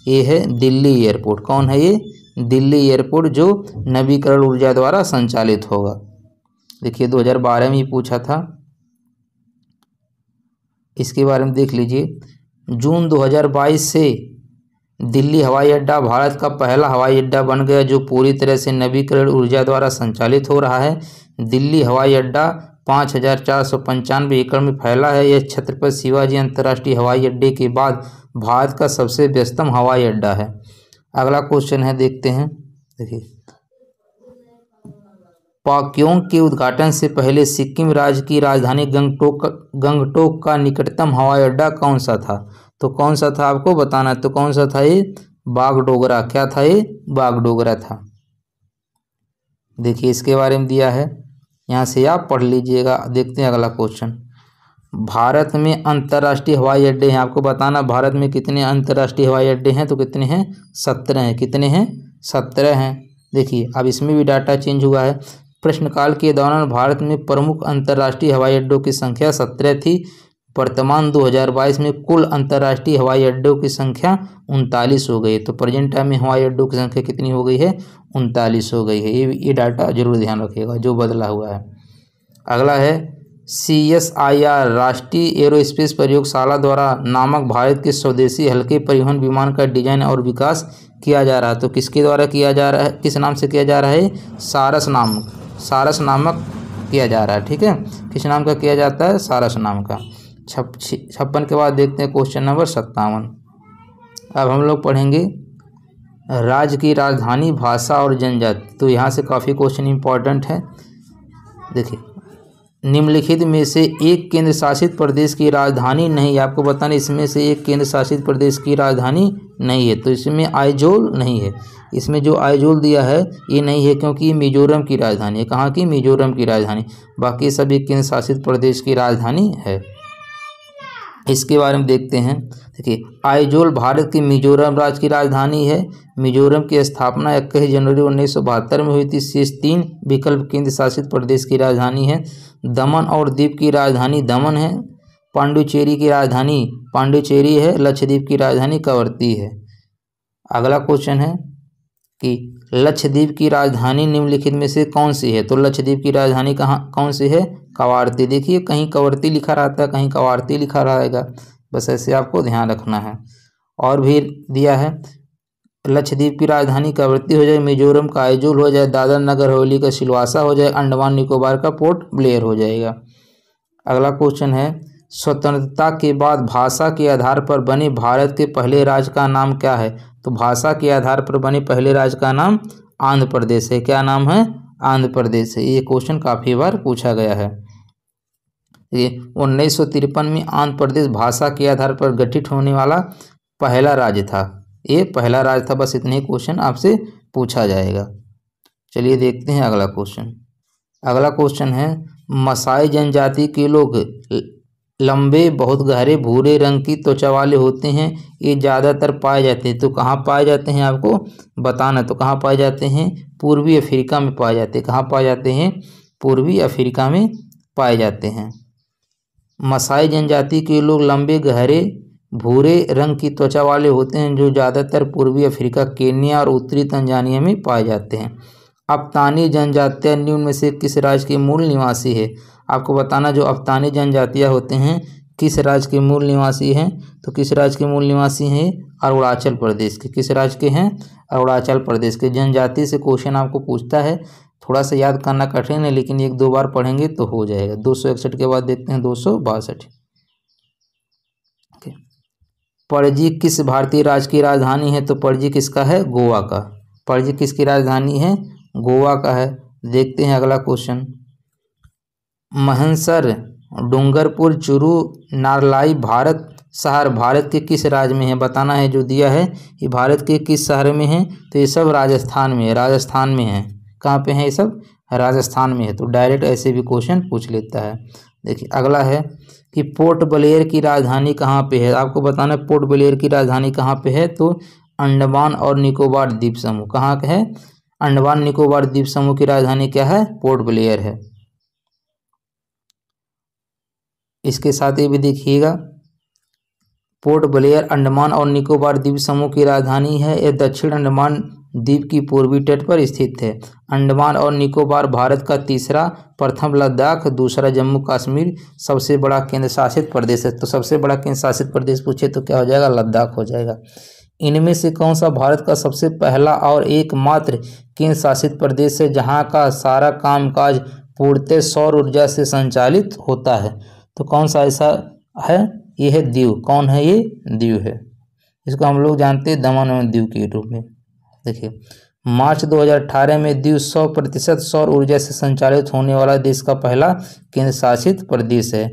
ये है दिल्ली एयरपोर्ट कौन है ये दिल्ली एयरपोर्ट जो नवीकरण ऊर्जा द्वारा संचालित होगा देखिए 2012 में पूछा था इसके बारे में देख लीजिए जून 2022 से दिल्ली हवाई अड्डा भारत का पहला हवाई अड्डा बन गया जो पूरी तरह से नवीकरण ऊर्जा द्वारा संचालित हो रहा है दिल्ली हवाई अड्डा पाँच हज़ार चार सौ पंचानवे एकड़ में फैला है यह छत्रपति शिवाजी अंतर्राष्ट्रीय हवाई अड्डे के बाद भारत का सबसे व्यस्तम हवाई अड्डा है अगला क्वेश्चन है देखते हैं देखिए पाक्योंग के उद्घाटन से पहले सिक्किम राज्य की राजधानी गंगटोक गंगटोक का निकटतम हवाई अड्डा कौन सा था तो कौन सा था आपको बताना है तो कौन सा था ये बाघ डोगरा क्या था ये बाघ डोगरा था देखिए इसके बारे में दिया है यहाँ से आप पढ़ लीजिएगा देखते हैं अगला क्वेश्चन भारत में अंतर्राष्ट्रीय हवाई अड्डे हैं आपको बताना भारत में कितने अंतर्राष्ट्रीय हवाई अड्डे हैं तो कितने हैं सत्रह हैं कितने हैं सत्रह हैं देखिए अब इसमें भी डाटा चेंज हुआ है प्रश्नकाल के दौरान भारत में प्रमुख अंतर्राष्ट्रीय हवाई अड्डों की संख्या सत्रह थी वर्तमान 2022 में कुल अंतर्राष्ट्रीय हवाई अड्डों की संख्या उनतालीस हो गई है तो प्रेजेंट टाइम में हवाई अड्डों की संख्या कितनी हो गई है उनतालीस हो गई है ये ये डाटा जरूर ध्यान रखिएगा जो बदला हुआ है अगला है सी एस आई आर राष्ट्रीय एरोस्पेस प्रयोगशाला द्वारा नामक भारत के स्वदेशी हल्के परिवहन विमान का डिजाइन और विकास किया जा रहा है तो किसके द्वारा किया जा रहा है किस नाम से किया जा रहा है सारस नामक सारस नामक किया जा रहा है ठीक है किस नाम का किया जाता है सारस नाम का छप छप्पन के बाद देखते हैं क्वेश्चन नंबर सत्तावन अब हम लोग पढ़ेंगे राज्य की राजधानी भाषा और जनजाति तो यहाँ से काफ़ी क्वेश्चन इम्पॉर्टेंट है देखिए निम्नलिखित में से एक केंद्र शासित प्रदेश की राजधानी नहीं है आपको बताना इसमें से एक केंद्र शासित प्रदेश की राजधानी नहीं है तो इसमें आइजोल नहीं है इसमें जो आइजोल दिया है ये नहीं है क्योंकि मिजोरम की राजधानी है कहाँ की मिजोरम की राजधानी बाकी सभी केंद्र शासित प्रदेश की राजधानी है इसके बारे में देखते हैं देखिए आइजोल भारत की मिजोरम राज्य की राजधानी है मिजोरम की स्थापना इक्कीस जनवरी उन्नीस सौ बहत्तर में हुई थी शेष तीन विकल्प केंद्र शासित प्रदेश की राजधानी है दमन और द्वीप की राजधानी दमन है पांडुचेरी की राजधानी पांडुचेरी है लक्षद्वीप की राजधानी कवर्ती है अगला क्वेश्चन है कि लक्षद्वीप की राजधानी निम्नलिखित में से कौन सी है तो लक्षद्वीप की राजधानी कहाँ कौन सी है कवारती देखिए कहीं कवरती लिखा रहता है कहीं कवारती लिखा रहेगा बस ऐसे आपको ध्यान रखना है और भी दिया है लक्षद्वीप की राजधानी कवरती हो जाए मिजोरम का आइजोल हो जाए दादर नगर हवेली का सिलवासा हो जाए अंडमान निकोबार का पोर्ट ब्लेयर हो जाएगा अगला क्वेश्चन है स्वतंत्रता के बाद भाषा के आधार पर बने भारत के पहले राज्य का नाम क्या है तो भाषा के आधार पर बने पहले राज्य का नाम आंध्र प्रदेश है क्या नाम है आंध्र प्रदेश है ये क्वेश्चन काफ़ी बार पूछा गया है ये उन्नीस में आंध्र प्रदेश भाषा के आधार पर गठित होने वाला पहला राज्य था ये पहला राज्य था बस इतने क्वेश्चन आपसे पूछा जाएगा चलिए देखते हैं अगला क्वेश्चन अगला क्वेश्चन है मसाई जनजाति के लोग लंबे बहुत गहरे भूरे रंग की त्वचा वाले होते हैं ये ज़्यादातर पाए जाते हैं तो कहाँ पाए जाते हैं आपको बताना तो कहाँ पाए जाते हैं पूर्वी अफ्रीका में पाए जाते हैं कहाँ पाए जाते हैं पूर्वी अफ्रीका में पाए जाते हैं मसाई जनजाति के लोग लंबे गहरे भूरे रंग की त्वचा वाले होते हैं जो ज़्यादातर पूर्वी अफ्रीका केन्या और उत्तरी तंजानिया में पाए जाते हैं अब तानी जनजातियाँ निम्न में से किस राज्य के मूल निवासी है आपको बताना जो अफतानी जनजातियाँ होते हैं किस राज्य के मूल निवासी हैं तो किस राज्य के मूल निवासी हैं अरुणाचल प्रदेश के किस राज्य के हैं अरुणाचल प्रदेश के जनजाति से क्वेश्चन आपको पूछता है थोड़ा सा याद करना कठिन है लेकिन एक दो बार पढ़ेंगे तो हो जाएगा दो सौ इकसठ के बाद देखते हैं दो सौ बासठ पणजी किस भारतीय राज्य की राजधानी है तो पणजी किसका है गोवा का पणजी किसकी राजधानी है गोवा का है देखते हैं अगला क्वेश्चन महंसर डूंगरपुर चुरू नारलाई भारत शहर भारत के किस राज्य में है बताना है जो दिया है ये भारत के किस शहर में है तो ये सब राजस्थान में है राजस्थान में है कहाँ पे है ये सब राजस्थान में है तो डायरेक्ट ऐसे भी क्वेश्चन पूछ लेता है देखिए अगला है कि पोर्ट ब्लेयर की राजधानी कहाँ पे है आपको बताना है पोर्ट ब्लेयर की राजधानी कहाँ पे है तो अंडमान और निकोबार द्वीप समूह कहाँ का है अंडमान निकोबार द्वीप समूह की राजधानी क्या है पोर्ट ब्लेयर है इसके साथ ये भी देखिएगा पोर्ट ब्लेयर अंडमान और निकोबार द्वीप समूह की राजधानी है यह दक्षिण अंडमान द्वीप की पूर्वी तट पर स्थित है अंडमान और निकोबार भारत का तीसरा प्रथम लद्दाख दूसरा जम्मू कश्मीर सबसे बड़ा केंद्र शासित प्रदेश है तो सबसे बड़ा केंद्र शासित प्रदेश पूछे तो क्या हो जाएगा लद्दाख हो जाएगा इनमें से कौन सा भारत का सबसे पहला और एकमात्र केंद्र शासित प्रदेश है जहाँ का सारा कामकाज पूर्णतः सौर ऊर्जा से संचालित होता है तो कौन सा ऐसा है ये है दीव कौन है ये दीव है इसको हम लोग जानते हैं दमन एवं दीव के रूप में देखिए मार्च 2018 में दीव 100 प्रतिशत सौर ऊर्जा से संचालित होने वाला देश का पहला केंद्र शासित प्रदेश है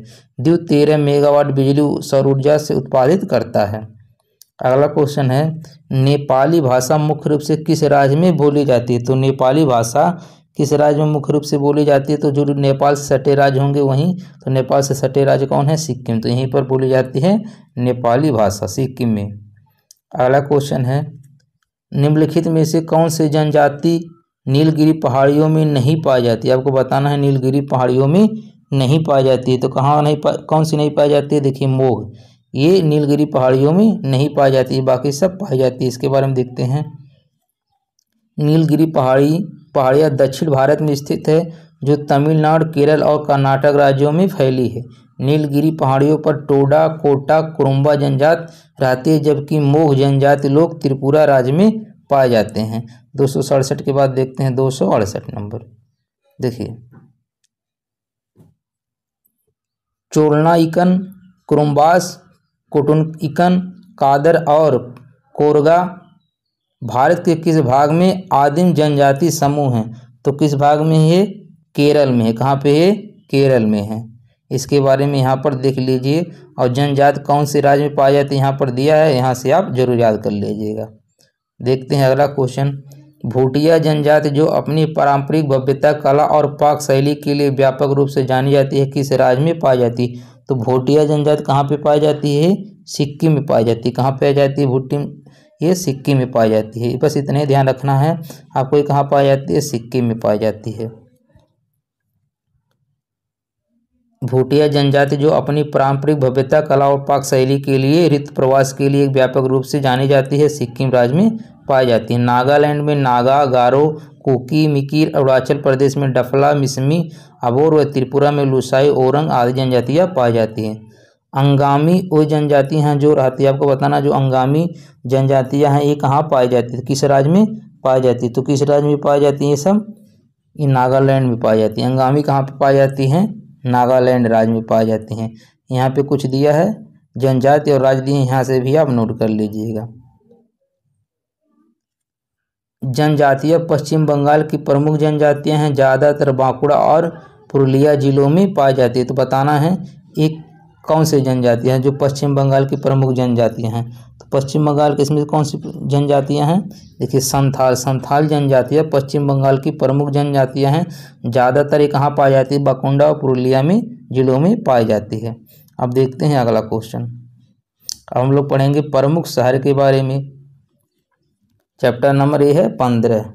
दीव 13 मेगावाट बिजली सौर ऊर्जा से उत्पादित करता है अगला क्वेश्चन है नेपाली भाषा मुख्य रूप से किस राज्य में बोली जाती है तो नेपाली भाषा किस राज्य में मुख्य रूप से बोली जाती है तो जो नेपाल से सटे राज्य होंगे वहीं तो नेपाल से सटे राज्य कौन है सिक्किम तो यहीं पर बोली जाती है नेपाली भाषा सिक्किम में अगला क्वेश्चन है निम्नलिखित में से कौन से जनजाति नीलगिरी पहाड़ियों में नहीं पाई जाती आपको बताना है नीलगिरी पहाड़ियों में नहीं पाई जाती है तो कहाँ नहीं पा कौन सी नहीं पाई जाती है देखिए मोह ये नीलगिरी पहाड़ियों में नहीं पाई जाती है बाकी सब पाई जाती है इसके बारे में देखते हैं नीलगिरी पहाड़ी पहाड़ियाँ दक्षिण भारत में स्थित है जो तमिलनाडु केरल और कर्नाटक राज्यों में फैली है नीलगिरी पहाड़ियों पर टोडा कोटा कुरुम्बा जनजात रहती है जबकि मोह जनजाति लोग त्रिपुरा राज्य में पाए जाते हैं दो सौ सड़सठ के बाद देखते हैं दो सौ अड़सठ नंबर देखिए इकन कुरुम्बास इकन कादर और कोरगा भारत के किस भाग में आदिम जनजाति समूह हैं तो किस भाग में है केरल में है कहाँ पे है केरल में है इसके बारे में यहाँ पर देख लीजिए और जनजात कौन से राज्य में पाए जाती है यहाँ पर दिया है यहाँ से आप जरूर याद कर लीजिएगा देखते हैं अगला क्वेश्चन भूटिया जनजाति जो अपनी पारंपरिक भव्यता कला और पाक शैली के लिए व्यापक रूप से जानी जाती है किस राज्य में पाई जाती है तो भूटिया जनजाति कहाँ पर पाई जाती है सिक्किम में पाई जाती है कहाँ पाई जाती है भूटी ये सिक्किम में पाई जाती है बस इतना ही ध्यान रखना है आपको ये कहाँ पाई जाती है सिक्किम में पाई जाती है भूटिया जनजाति जो अपनी पारंपरिक भव्यता कला और पाक शैली के लिए रित प्रवास के लिए व्यापक रूप से जानी जाती है सिक्किम राज्य में पाई जाती है नागालैंड में नागा गारो कुकी मिकीर अरुणाचल प्रदेश में डफला मिसमी अबोर व त्रिपुरा में लुसाई औरंग आदि जनजातियाँ पाई जाती हैं अंगामी वो जनजाति हैं जो रहती है आपको बताना जो अंगामी जनजातियाँ हैं ये कहाँ पाई जाती है किस राज्य में पाई जाती है तो किस राज्य में पाई जाती हैं ये सब ये नागालैंड में पाई जाती है अंगामी कहाँ पर पाई जाती हैं नागालैंड राज्य में पाई जाती हैं यहाँ पे कुछ दिया है जनजाति और राज्य दिए यहाँ से भी आप नोट कर लीजिएगा जनजातियाँ पश्चिम बंगाल की प्रमुख जनजातियाँ हैं ज़्यादातर बांकुड़ा और पुरुलिया जिलों में पाई जाती है तो बताना है एक कौन सी जनजातियाँ हैं जो पश्चिम बंगाल की प्रमुख जनजातियाँ हैं तो पश्चिम बंगाल के इसमें कौन सी जनजातियाँ हैं देखिए संथाल संथाल जनजातियाँ पश्चिम बंगाल की प्रमुख जनजातियाँ हैं ज़्यादातर ये कहाँ पाई जाती है बाकुंडा और पुरुलिया में जिलों में पाई जाती है अब देखते हैं अगला क्वेश्चन अब हम लोग पढ़ेंगे प्रमुख शहर के बारे में चैप्टर नंबर ये है पंद्रह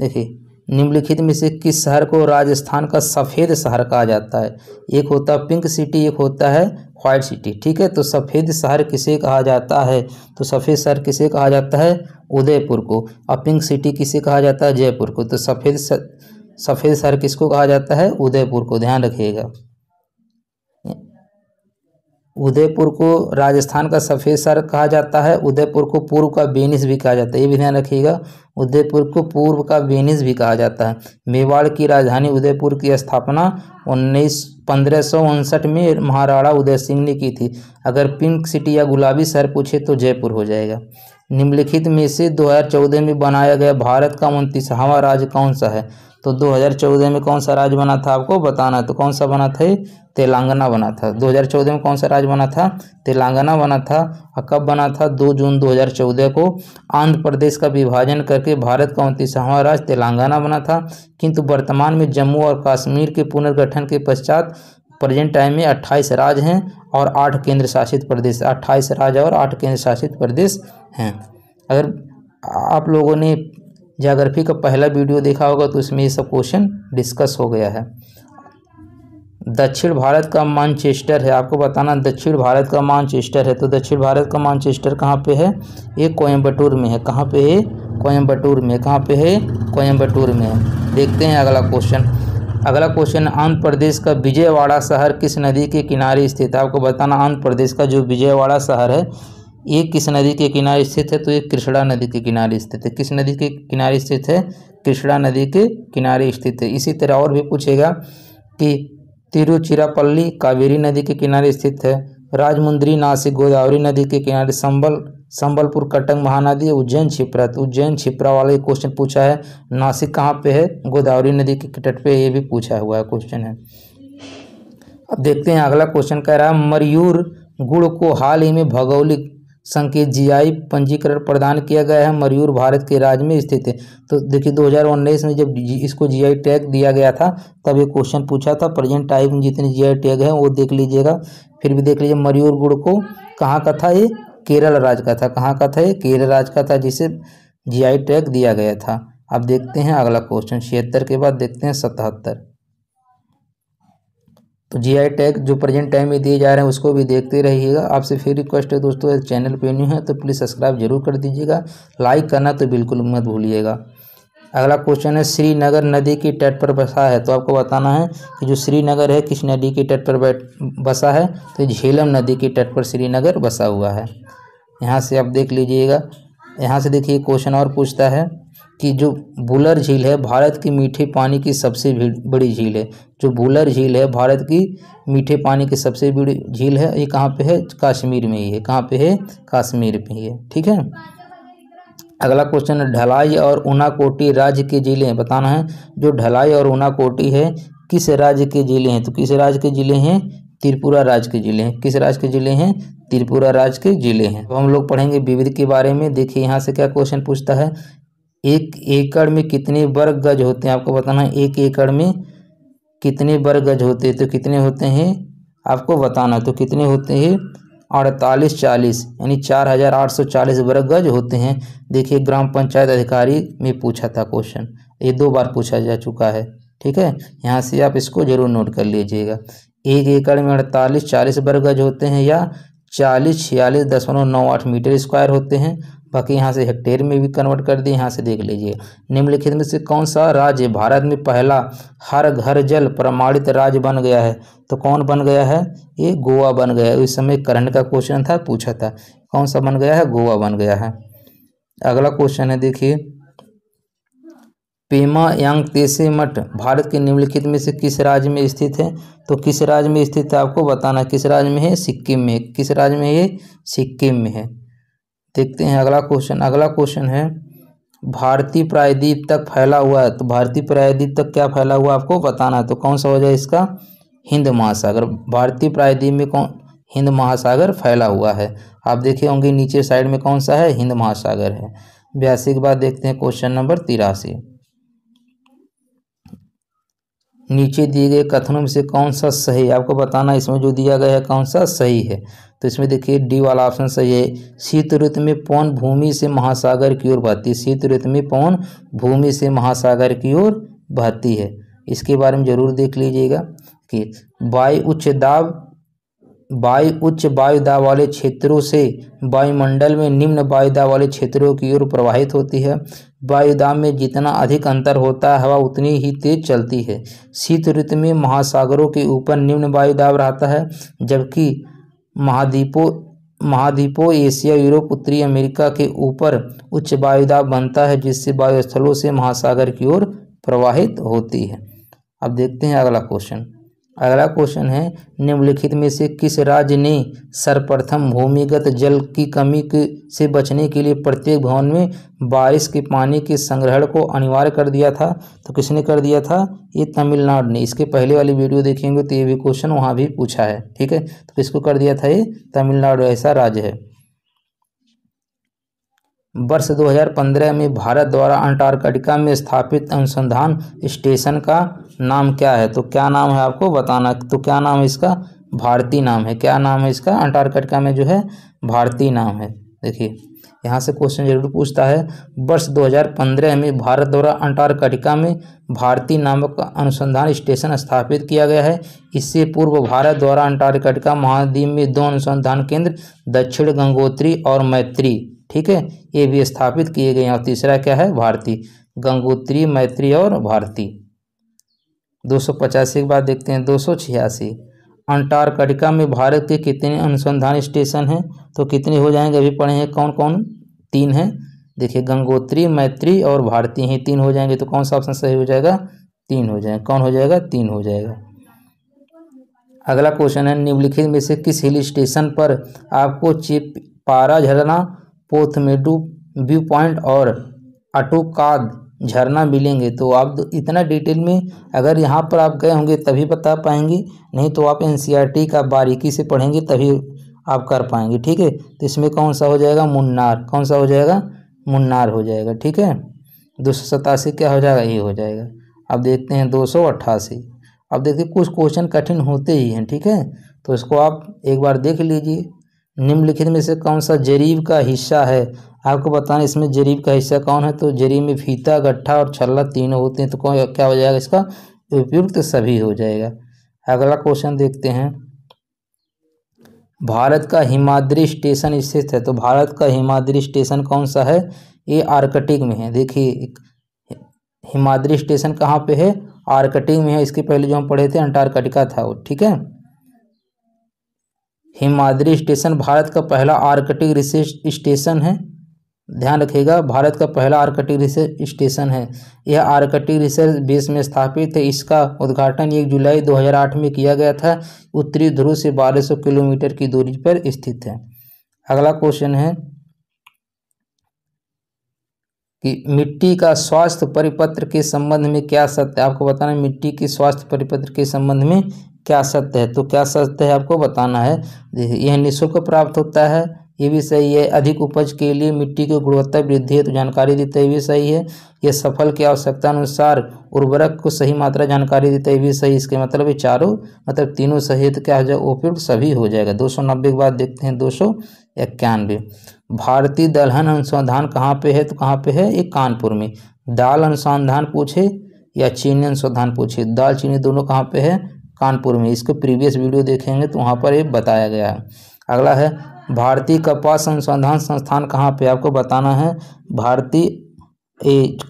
देखिए निम्नलिखित में से किस शहर को राजस्थान का सफ़ेद शहर कहा जाता है एक होता है पिंक सिटी एक होता है वाइट सिटी ठीक है तो सफ़ेद शहर किसे कहा जाता है तो सफ़ेद शहर किसे कहा जाता है उदयपुर को और पिंक सिटी किसे कहा जाता है जयपुर को तो सफ़ेद सफ़ेद शहर किसको कहा जाता है उदयपुर को ध्यान रखिएगा उदयपुर को राजस्थान का सफ़ेद शहर कहा जाता है उदयपुर को पूर्व का बेनिस भी कहा जाता है ये भी ध्यान रखिएगा उदयपुर को पूर्व का बेनिस भी कहा जाता है मेवाड़ की राजधानी उदयपुर की स्थापना उन्नीस पंद्रह में महाराणा उदय सिंह ने की थी अगर पिंक सिटी या गुलाबी शहर पूछे तो जयपुर हो जाएगा निम्नलिखित में से 2014 में बनाया गया भारत का उनतीसवां राज्य कौन सा है तो 2014 में कौन सा राज्य बना था आपको बताना तो कौन सा बना था तेलंगाना बना था 2014 में कौन सा राज्य बना था तेलंगाना बना था और कब बना था 2 जून 2014 को आंध्र प्रदेश का विभाजन करके भारत का उनतीसवां राज्य तेलंगाना बना था किंतु वर्तमान में जम्मू और कश्मीर के पुनर्गठन के पश्चात प्रेजेंट टाइम में अट्ठाईस राज्य हैं और आठ केंद्र शासित प्रदेश अट्ठाईस राज्य और आठ केंद्र शासित प्रदेश हैं अगर आप लोगों ने जोग्राफी का पहला वीडियो देखा होगा तो उसमें ये सब क्वेश्चन डिस्कस हो गया है दक्षिण भारत का मानचेस्टर है आपको बताना दक्षिण भारत का मानचेस्टर है तो दक्षिण भारत का मानचेस्टर कहाँ पे है ये कोयम्बटूर में है कहाँ पे है कोयम्बटूर में कहाँ पे है कोयम्बटूर में है देखते हैं अगला क्वेश्चन अगला क्वेश्चन आंध्र प्रदेश का विजयवाड़ा शहर किस नदी के किनारे स्थित है आपको बताना आंध्र प्रदेश का जो विजयवाड़ा शहर है एक किस नदी के किनारे स्थित है तो ये कृष्णा नदी के किनारे स्थित है किस नदी के किनारे स्थित है कृष्णा नदी के किनारे स्थित है इसी तरह और भी पूछेगा कि तिरुचिरापल्ली कावेरी नदी के किनारे स्थित है राजमुंद्री नासिक गोदावरी नदी के किनारे संबल संबलपुर कटंग महानदी उज्जैन छिपरा तो उज्जैन छिपरा वाला ये क्वेश्चन पूछा है नासिक कहाँ पे है गोदावरी नदी के तट पे ये भी पूछा हुआ है क्वेश्चन है अब देखते हैं अगला क्वेश्चन कह रहा है मयूर गुड़ को हाल ही में भौगोलिक संकेत जीआई पंजीकरण प्रदान किया गया है मयूर भारत के राज्य में स्थित है तो देखिए 2019 में जब इसको जीआई टैग दिया गया था तब ये क्वेश्चन पूछा था प्रेजेंट टाइप में जितने जीआई टैग हैं वो देख लीजिएगा फिर भी देख लीजिए मयूर गुड़ को कहाँ का था ये केरल राज्य का था कहाँ का था ये केरल राज्य का था जिसे जी टैग दिया गया था अब देखते हैं अगला क्वेश्चन छिहत्तर के बाद देखते हैं सतहत्तर तो जीआई टैग जो प्रेजेंट टाइम में दिए जा रहे हैं उसको भी देखते रहिएगा आपसे फिर रिक्वेस्ट है दोस्तों चैनल पे न्यू है तो प्लीज़ सब्सक्राइब जरूर कर दीजिएगा लाइक करना तो बिल्कुल मत भूलिएगा अगला क्वेश्चन है श्रीनगर नदी के तट पर बसा है तो आपको बताना है कि जो श्रीनगर है किस नदी के तट पर बसा है तो झेलम नदी के तट पर श्रीनगर बसा हुआ है यहाँ से आप देख लीजिएगा यहाँ से देखिए क्वेश्चन और पूछता है कि जो बुलर झील है भारत की मीठे पानी की सबसे बड़ी झील है जो बुलर झील है भारत की मीठे पानी की सबसे बड़ी झील है ये कहाँ पे है कश्मीर में ही है कहाँ पे है कश्मीर पे ही है ठीक है अगला क्वेश्चन है ढलाई और ऊनाकोटी राज्य के जिले हैं बताना है जो ढलाई और ऊनाकोटी है किस राज्य के जिले हैं तो किस राज्य के जिले हैं त्रिपुरा राज्य के जिले हैं किस राज्य के जिले हैं त्रिपुरा राज्य के जिले हैं अब हम लोग पढ़ेंगे विविध के बारे में देखिए यहाँ से क्या क्वेश्चन पूछता है एक एकड़ में कितने वर्ग गज होते हैं आपको बताना है एक एकड़ में कितने वर्ग गज होते हैं तो कितने होते हैं आपको बताना तो कितने होते हैं अड़तालीस चालीस यानी चार हज़ार आठ सौ चालीस वर्ग गज होते हैं देखिए ग्राम पंचायत अधिकारी में पूछा था क्वेश्चन ये दो बार पूछा जा चुका है ठीक है यहाँ से आप इसको जरूर नोट कर लीजिएगा एक एकड़ में अड़तालीस चालीस वर्ग गज होते हैं या चालीस छियालीस दशमलव नौ आठ मीटर स्क्वायर होते हैं बाकी यहाँ से हेक्टेयर में भी कन्वर्ट कर दिए यहाँ से देख लीजिए निम्नलिखित में से कौन सा राज्य भारत में पहला हर घर जल प्रमाणित राज्य बन गया है तो कौन बन गया है ये गोवा बन गया है इस समय करंट का क्वेश्चन था पूछा था कौन सा बन गया है गोवा बन गया है अगला क्वेश्चन है देखिए पेमा यांग तेसे मठ भारत के निम्नलिखित में से किस राज्य में स्थित है तो किस राज्य में स्थित है आपको बताना किस राज्य में है सिक्किम में किस राज्य में ये सिक्किम में है देखते हैं अगला क्वेश्चन अगला क्वेश्चन है भारतीय प्रायद्वीप तक फैला हुआ है तो भारतीय प्रायद्वीप तक क्या फैला हुआ आपको बताना है तो कौन सा हो जाए इसका हिंद महासागर भारतीय प्रायद्वीप में कौन हिंद महासागर फैला हुआ है आप देखे होंगे नीचे साइड में कौन सा है हिंद महासागर है बयासी के बाद देखते हैं क्वेश्चन नंबर तिरासी नीचे दिए गए कथनों में से कौन सा सही आपको बताना इसमें जो दिया गया है कौन सा सही है तो इसमें देखिए डी वाला ऑप्शन सही है शीत ऋतु में पवन भूमि से महासागर की ओर बहती है शीत ऋतु में पवन भूमि से महासागर की ओर बहती है इसके बारे में ज़रूर देख लीजिएगा कि वायु उच्च दाब वायु उच्च वायुदा वाले क्षेत्रों से वायुमंडल में निम्न वायुदा वाले क्षेत्रों की ओर प्रवाहित होती है वायुदा में जितना अधिक अंतर होता है हवा उतनी ही तेज चलती है शीत ऋतु में महासागरों के ऊपर निम्न वायुदाब रहता है जबकि महाद्वीपों महाद्वीपों एशिया यूरोप उत्तरी अमेरिका के ऊपर उच्च वायुदाब बनता है जिससे वायुस्थलों से महासागर की ओर प्रवाहित होती है अब देखते हैं अगला क्वेश्चन अगला क्वेश्चन है निम्नलिखित में से किस राज्य ने सर्वप्रथम भूमिगत जल की कमी के से बचने के लिए प्रत्येक भवन में बारिश के पानी के संग्रहण को अनिवार्य कर दिया था तो किसने कर दिया था ये तमिलनाडु ने इसके पहले वाली वीडियो देखेंगे तो ये भी क्वेश्चन वहाँ भी पूछा है ठीक है तो किसको कर दिया था ये तमिलनाडु ऐसा राज्य है वर्ष 2015 में भारत द्वारा अंटार्कटिका में स्थापित अनुसंधान स्टेशन का नाम क्या है तो क्या नाम है आपको बताना तो क्या नाम है इसका भारतीय नाम है क्या नाम है इसका अंटार्कटिका में जो है भारतीय नाम है देखिए यहाँ से क्वेश्चन जरूर पूछता है वर्ष 2015 में भारत द्वारा अंटार्कटिका में भारतीय नामक अनुसंधान स्टेशन स्थापित किया गया है इससे पूर्व भारत द्वारा अंटार्कटिका महाद्वीप में दो अनुसंधान केंद्र दक्षिण गंगोत्री और मैत्री ठीक है ये भी स्थापित किए गए हैं और तीसरा क्या है भारती गंगोत्री मैत्री और भारती दो सौ पचासी के बाद देखते हैं दो सौ छियासी अंटार्कटिका में भारत के कितने अनुसंधान स्टेशन हैं तो कितने हो जाएंगे अभी पढ़े हैं कौन कौन तीन हैं देखिए गंगोत्री मैत्री और भारती ही तीन हो जाएंगे तो कौन सा ऑप्शन सही हो जाएगा तीन हो जाएगा कौन हो जाएगा तीन हो जाएगा अगला क्वेश्चन है निम्नलिखित में से किस हिल स्टेशन पर आपको चिपारा झरना पोथमेटू व्यू पॉइंट और अटोकाद झरना मिलेंगे तो आप इतना डिटेल में अगर यहाँ पर आप गए होंगे तभी बता पाएंगे नहीं तो आप एन e का बारीकी से पढ़ेंगे तभी आप कर पाएंगे ठीक है तो इसमें कौन सा हो जाएगा मुन्नार कौन सा हो जाएगा मुन्नार हो जाएगा ठीक है दो सौ सतासी क्या हो जाएगा ये हो जाएगा अब देखते हैं दो सौ अट्ठासी अब देखिए कुछ क्वेश्चन कठिन होते ही हैं ठीक है तो इसको आप एक बार देख लीजिए निम्नलिखित में से कौन सा जरीब का हिस्सा है आपको बताना इसमें जरीब का हिस्सा कौन है तो जरीब में फीता गट्ठा और छल्ला तीनों होते हैं तो कौन क्या हो जाएगा इसका उपयुक्त सभी हो जाएगा अगला क्वेश्चन देखते हैं भारत का हिमाद्री स्टेशन स्थित है तो भारत का हिमाद्री स्टेशन कौन सा है ये आर्कटिक में है देखिए हिमाद्री स्टेशन कहाँ पे है आर्कटिक में है इसके पहले जो हम पढ़े थे अंटार्कटिका था वो ठीक है हिमाद्री स्टेशन भारत का पहला आर्कटिक रिसर्च स्टेशन है ध्यान रखिएगा भारत का पहला आर्कटिक रिसर्च स्टेशन है यह आर्कटिक रिसर्च बेस में स्थापित है इसका उद्घाटन एक जुलाई 2008 में किया गया था उत्तरी ध्रुव से 1200 किलोमीटर की दूरी पर स्थित है अगला क्वेश्चन है कि मिट्टी का स्वास्थ्य परिपत्र के संबंध में क्या सत्य आपको बताना मिट्टी के स्वास्थ्य परिपत्र के संबंध में क्या सत्य है तो क्या सत्य है आपको बताना है यह निःशुल्क प्राप्त होता है ये भी सही है अधिक उपज के लिए मिट्टी की गुणवत्ता वृद्धि है तो जानकारी देते तो हुए भी सही है यह सफल की आवश्यकता अनुसार उर्वरक को सही मात्रा जानकारी देते तो हुए भी सही इसके मतलब ये चारों मतलब तीनों सही है तो क्या हो जाए उपयुक्त सभी हो जाएगा दो सौ नब्बे के बाद देखते हैं दो सौ इक्यानवे भारतीय दलहन अनुसंधान कहाँ पर है तो कहाँ पर है ये कानपुर में दाल अनुसंधान पूछे या चीनी अनुसंधान पूछे दाल चीनी दोनों कहाँ पे है कानपुर में इसको प्रीवियस वीडियो देखेंगे तो वहाँ पर ये बताया गया है अगला है भारतीय कपास अनुसंधान संस्थान कहाँ पे आपको बताना है भारतीय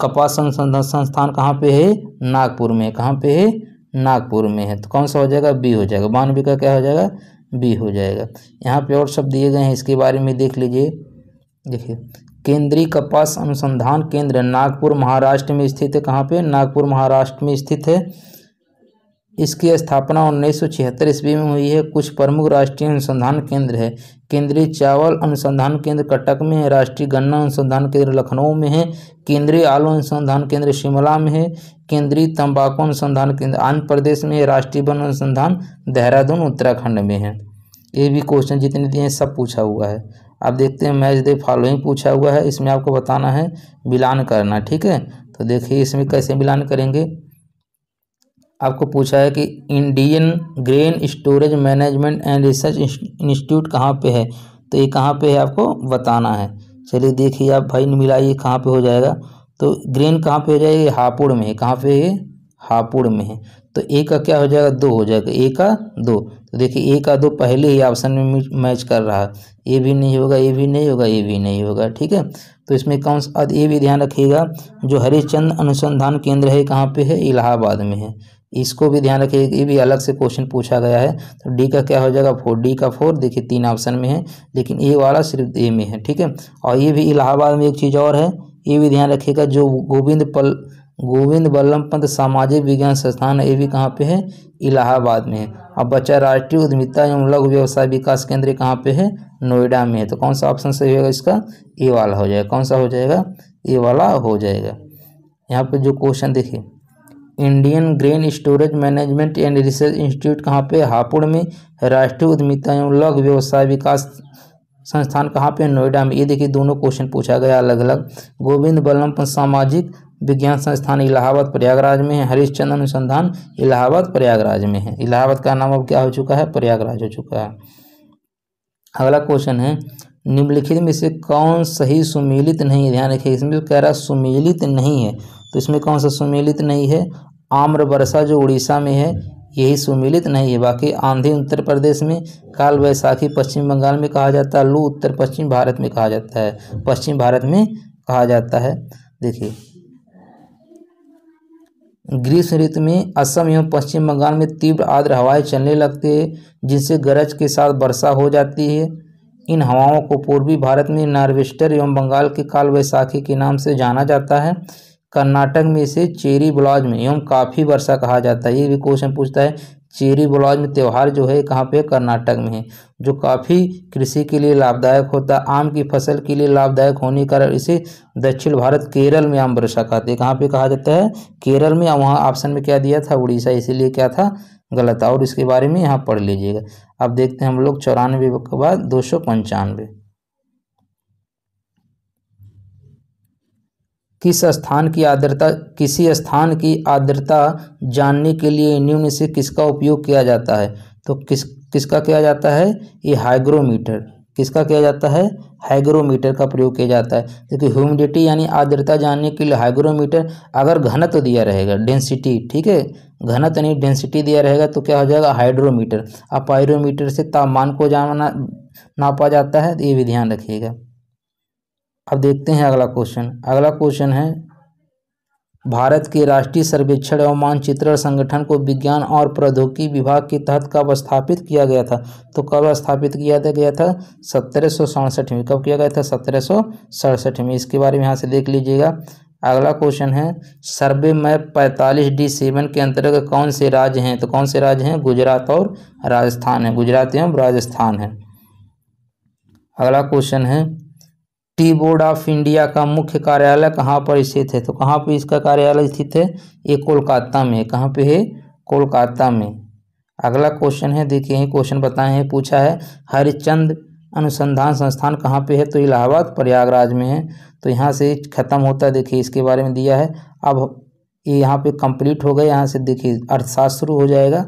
कपास अनुसंधान संस्थान कहाँ पे है नागपुर में कहाँ पे है नागपुर में है तो कौन सा हो जाएगा बी हो जाएगा बानवे का क्या हो जाएगा बी हो जाएगा यहाँ पे और शब्द दिए गए हैं इसके बारे में देख लीजिए देखिए केंद्रीय कपास अनुसंधान केंद्र नागपुर महाराष्ट्र में स्थित है कहाँ पर नागपुर महाराष्ट्र में स्थित है इसकी स्थापना उन्नीस सौ ईस्वी में हुई है कुछ प्रमुख राष्ट्रीय अनुसंधान केंद्र है केंद्रीय चावल अनुसंधान केंद्र कटक में है राष्ट्रीय गन्ना अनुसंधान केंद्र लखनऊ में है केंद्रीय आलू अनुसंधान केंद्र शिमला में है केंद्रीय तंबाकू अनुसंधान केंद्र आंध्र प्रदेश में है राष्ट्रीय वन अनुसंधान देहरादून उत्तराखंड में है ये भी क्वेश्चन जितने दिए हैं सब पूछा हुआ है आप देखते हैं मैच दे फॉलोइंग पूछा हुआ है इसमें आपको बताना है मिलान करना ठीक है तो देखिए इसमें कैसे मिलान करेंगे आपको पूछा है कि Indian grain storage management and research institute कहाँ पे है तो ये कहाँ पे है आपको बताना है चलिए देखिए आप भाई मिलाइए कहाँ पे हो जाएगा तो ग्रेन कहाँ पे हो जाएगा हापुड़ में है कहाँ पे है हापुड़ में है तो ए का क्या हो जाएगा दो हो जाएगा ए का दो तो देखिए ए का दो पहले ही ऑप्शन में मैच कर रहा है ए भी नहीं होगा ए भी नहीं होगा ए भी नहीं होगा ठीक है तो इसमें कौन सा ये भी ध्यान रखिएगा जो हरिश्चंद्र अनुसंधान केंद्र है कहाँ पे है इलाहाबाद में है इसको भी ध्यान रखिए ये भी अलग से क्वेश्चन पूछा गया है तो डी का क्या हो जाएगा फोर डी का फोर देखिए तीन ऑप्शन में है लेकिन ए वाला सिर्फ ए में है ठीक है और ये भी इलाहाबाद में एक चीज़ और है ये भी ध्यान रखिएगा जो गोविंद पल गोविंद बल्लभ पंत सामाजिक विज्ञान संस्थान है ये भी कहाँ पे है इलाहाबाद में है अब बच्चा राष्ट्रीय उद्यमिता एवं लघु व्यवसाय विकास केंद्र कहाँ पे है नोएडा में है तो कौन सा ऑप्शन सही होगा इसका ए वाला हो जाएगा कौन सा हो जाएगा ए वाला हो जाएगा यहाँ पे जो क्वेश्चन देखिए Indian grain storage management and research institute कहाँ पे हापुड़ में राष्ट्रीय उद्यमिता एवं लघु व्यवसाय विकास संस्थान कहाँ पे नोएडा में ये देखिए दोनों क्वेश्चन पूछा गया अलग अलग गोविंद बल्लम पंत सामाजिक विज्ञान संस्थान इलाहाबाद प्रयागराज में है हरिश्चंद्र अनुसंधान इलाहाबाद प्रयागराज में है इलाहाबाद का नाम अब क्या हो चुका है प्रयागराज हो चुका है अगला क्वेश्चन है निम्नलिखित में से कौन सही सुमेलित नहीं है ध्यान रखिए इसमें तो कह रहा सुमेलित नहीं है तो इसमें कौन सा सुमेलित नहीं है आम्र वर्षा जो उड़ीसा में है यही सुमिलित नहीं है बाकी आंधी उत्तर प्रदेश में काल वैसाखी पश्चिम बंगाल में कहा जाता है लू उत्तर पश्चिम भारत में कहा जाता है पश्चिम भारत में कहा जाता है देखिए ग्रीष्म ऋतु में असम एवं पश्चिम बंगाल में तीव्र आर्द्र हवाएं चलने लगती है जिनसे गरज के साथ वर्षा हो जाती है इन हवाओं को पूर्वी भारत में नार्वेस्टर एवं बंगाल के काल वैसाखी के नाम से जाना जाता है कर्नाटक में इसे चेरी ब्लाज में एवं काफ़ी वर्षा कहा जाता है ये भी क्वेश्चन पूछता है चेरी ब्लाउज में त्यौहार जो है कहाँ पे कर्नाटक में है जो काफ़ी कृषि के लिए लाभदायक होता है आम की फसल के लिए लाभदायक होने का कारण इसे दक्षिण भारत केरल में आम वर्षा कहते हैं कहाँ पे कहा जाता है केरल में वहाँ ऑप्शन में क्या दिया था उड़ीसा इसीलिए क्या था गलत और इसके बारे में यहाँ पढ़ लीजिएगा अब देखते हैं हम लोग चौरानवे के बाद दो सौ पंचानवे किस स्थान की आर्द्रता किसी स्थान की आर्द्रता जानने के लिए निम्न से किसका उपयोग किया जाता है तो किस किसका किया जाता है ये हाइग्रोमीटर किसका किया जाता है हाइग्रोमीटर का प्रयोग किया जाता है क्योंकि तो ह्यूमिडिटी यानी आर्द्रता जानने के लिए हाइग्रोमीटर अगर घनत्व तो दिया रहेगा डेंसिटी ठीक है घनत्व यानी डेंसिटी दिया रहेगा तो क्या हो जाएगा हाइड्रोमीटर अब पायरोमीटर से तापमान को जाना नापा जाता है तो ये भी ध्यान रखिएगा अब देखते हैं अगला क्वेश्चन अगला क्वेश्चन है भारत के राष्ट्रीय सर्वेक्षण एवं मानचित्रण संगठन को विज्ञान और प्रौद्योगिकी विभाग के तहत कब स्थापित किया गया था तो कब स्थापित किया गया था सत्रह सौ सड़सठ में कब किया गया था सत्रह सौ सड़सठ में इसके बारे में यहाँ से देख लीजिएगा अगला क्वेश्चन है सर्वे मैप पैंतालीस डी सेवन के अंतर्गत कौन से राज्य हैं तो कौन से राज्य हैं गुजरात और राजस्थान है गुजरात एवं राजस्थान है अगला क्वेश्चन है टी बोर्ड ऑफ इंडिया का मुख्य कार्यालय कहाँ पर स्थित है तो कहाँ पे इसका कार्यालय स्थित है ये कोलकाता में कहाँ पे है कोलकाता में अगला क्वेश्चन है देखिए यही क्वेश्चन बताए हैं पूछा है हरिचंद अनुसंधान संस्थान कहाँ पे है तो इलाहाबाद प्रयागराज में है तो यहाँ से ख़त्म होता है देखिए इसके बारे में दिया है अब ये यहाँ पे कंप्लीट हो गया यहाँ से देखिए अर्थशास्त्र शुरू हो जाएगा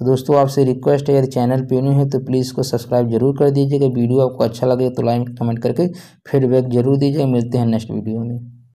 तो दोस्तों आपसे रिक्वेस्ट है यदि चैनल पे नहीं है तो प्लीज़ इसको सब्सक्राइब जरूर कर दीजिएगा वीडियो आपको अच्छा लगे तो लाइक कमेंट करके फीडबैक जरूर दीजिए मिलते हैं नेक्स्ट वीडियो में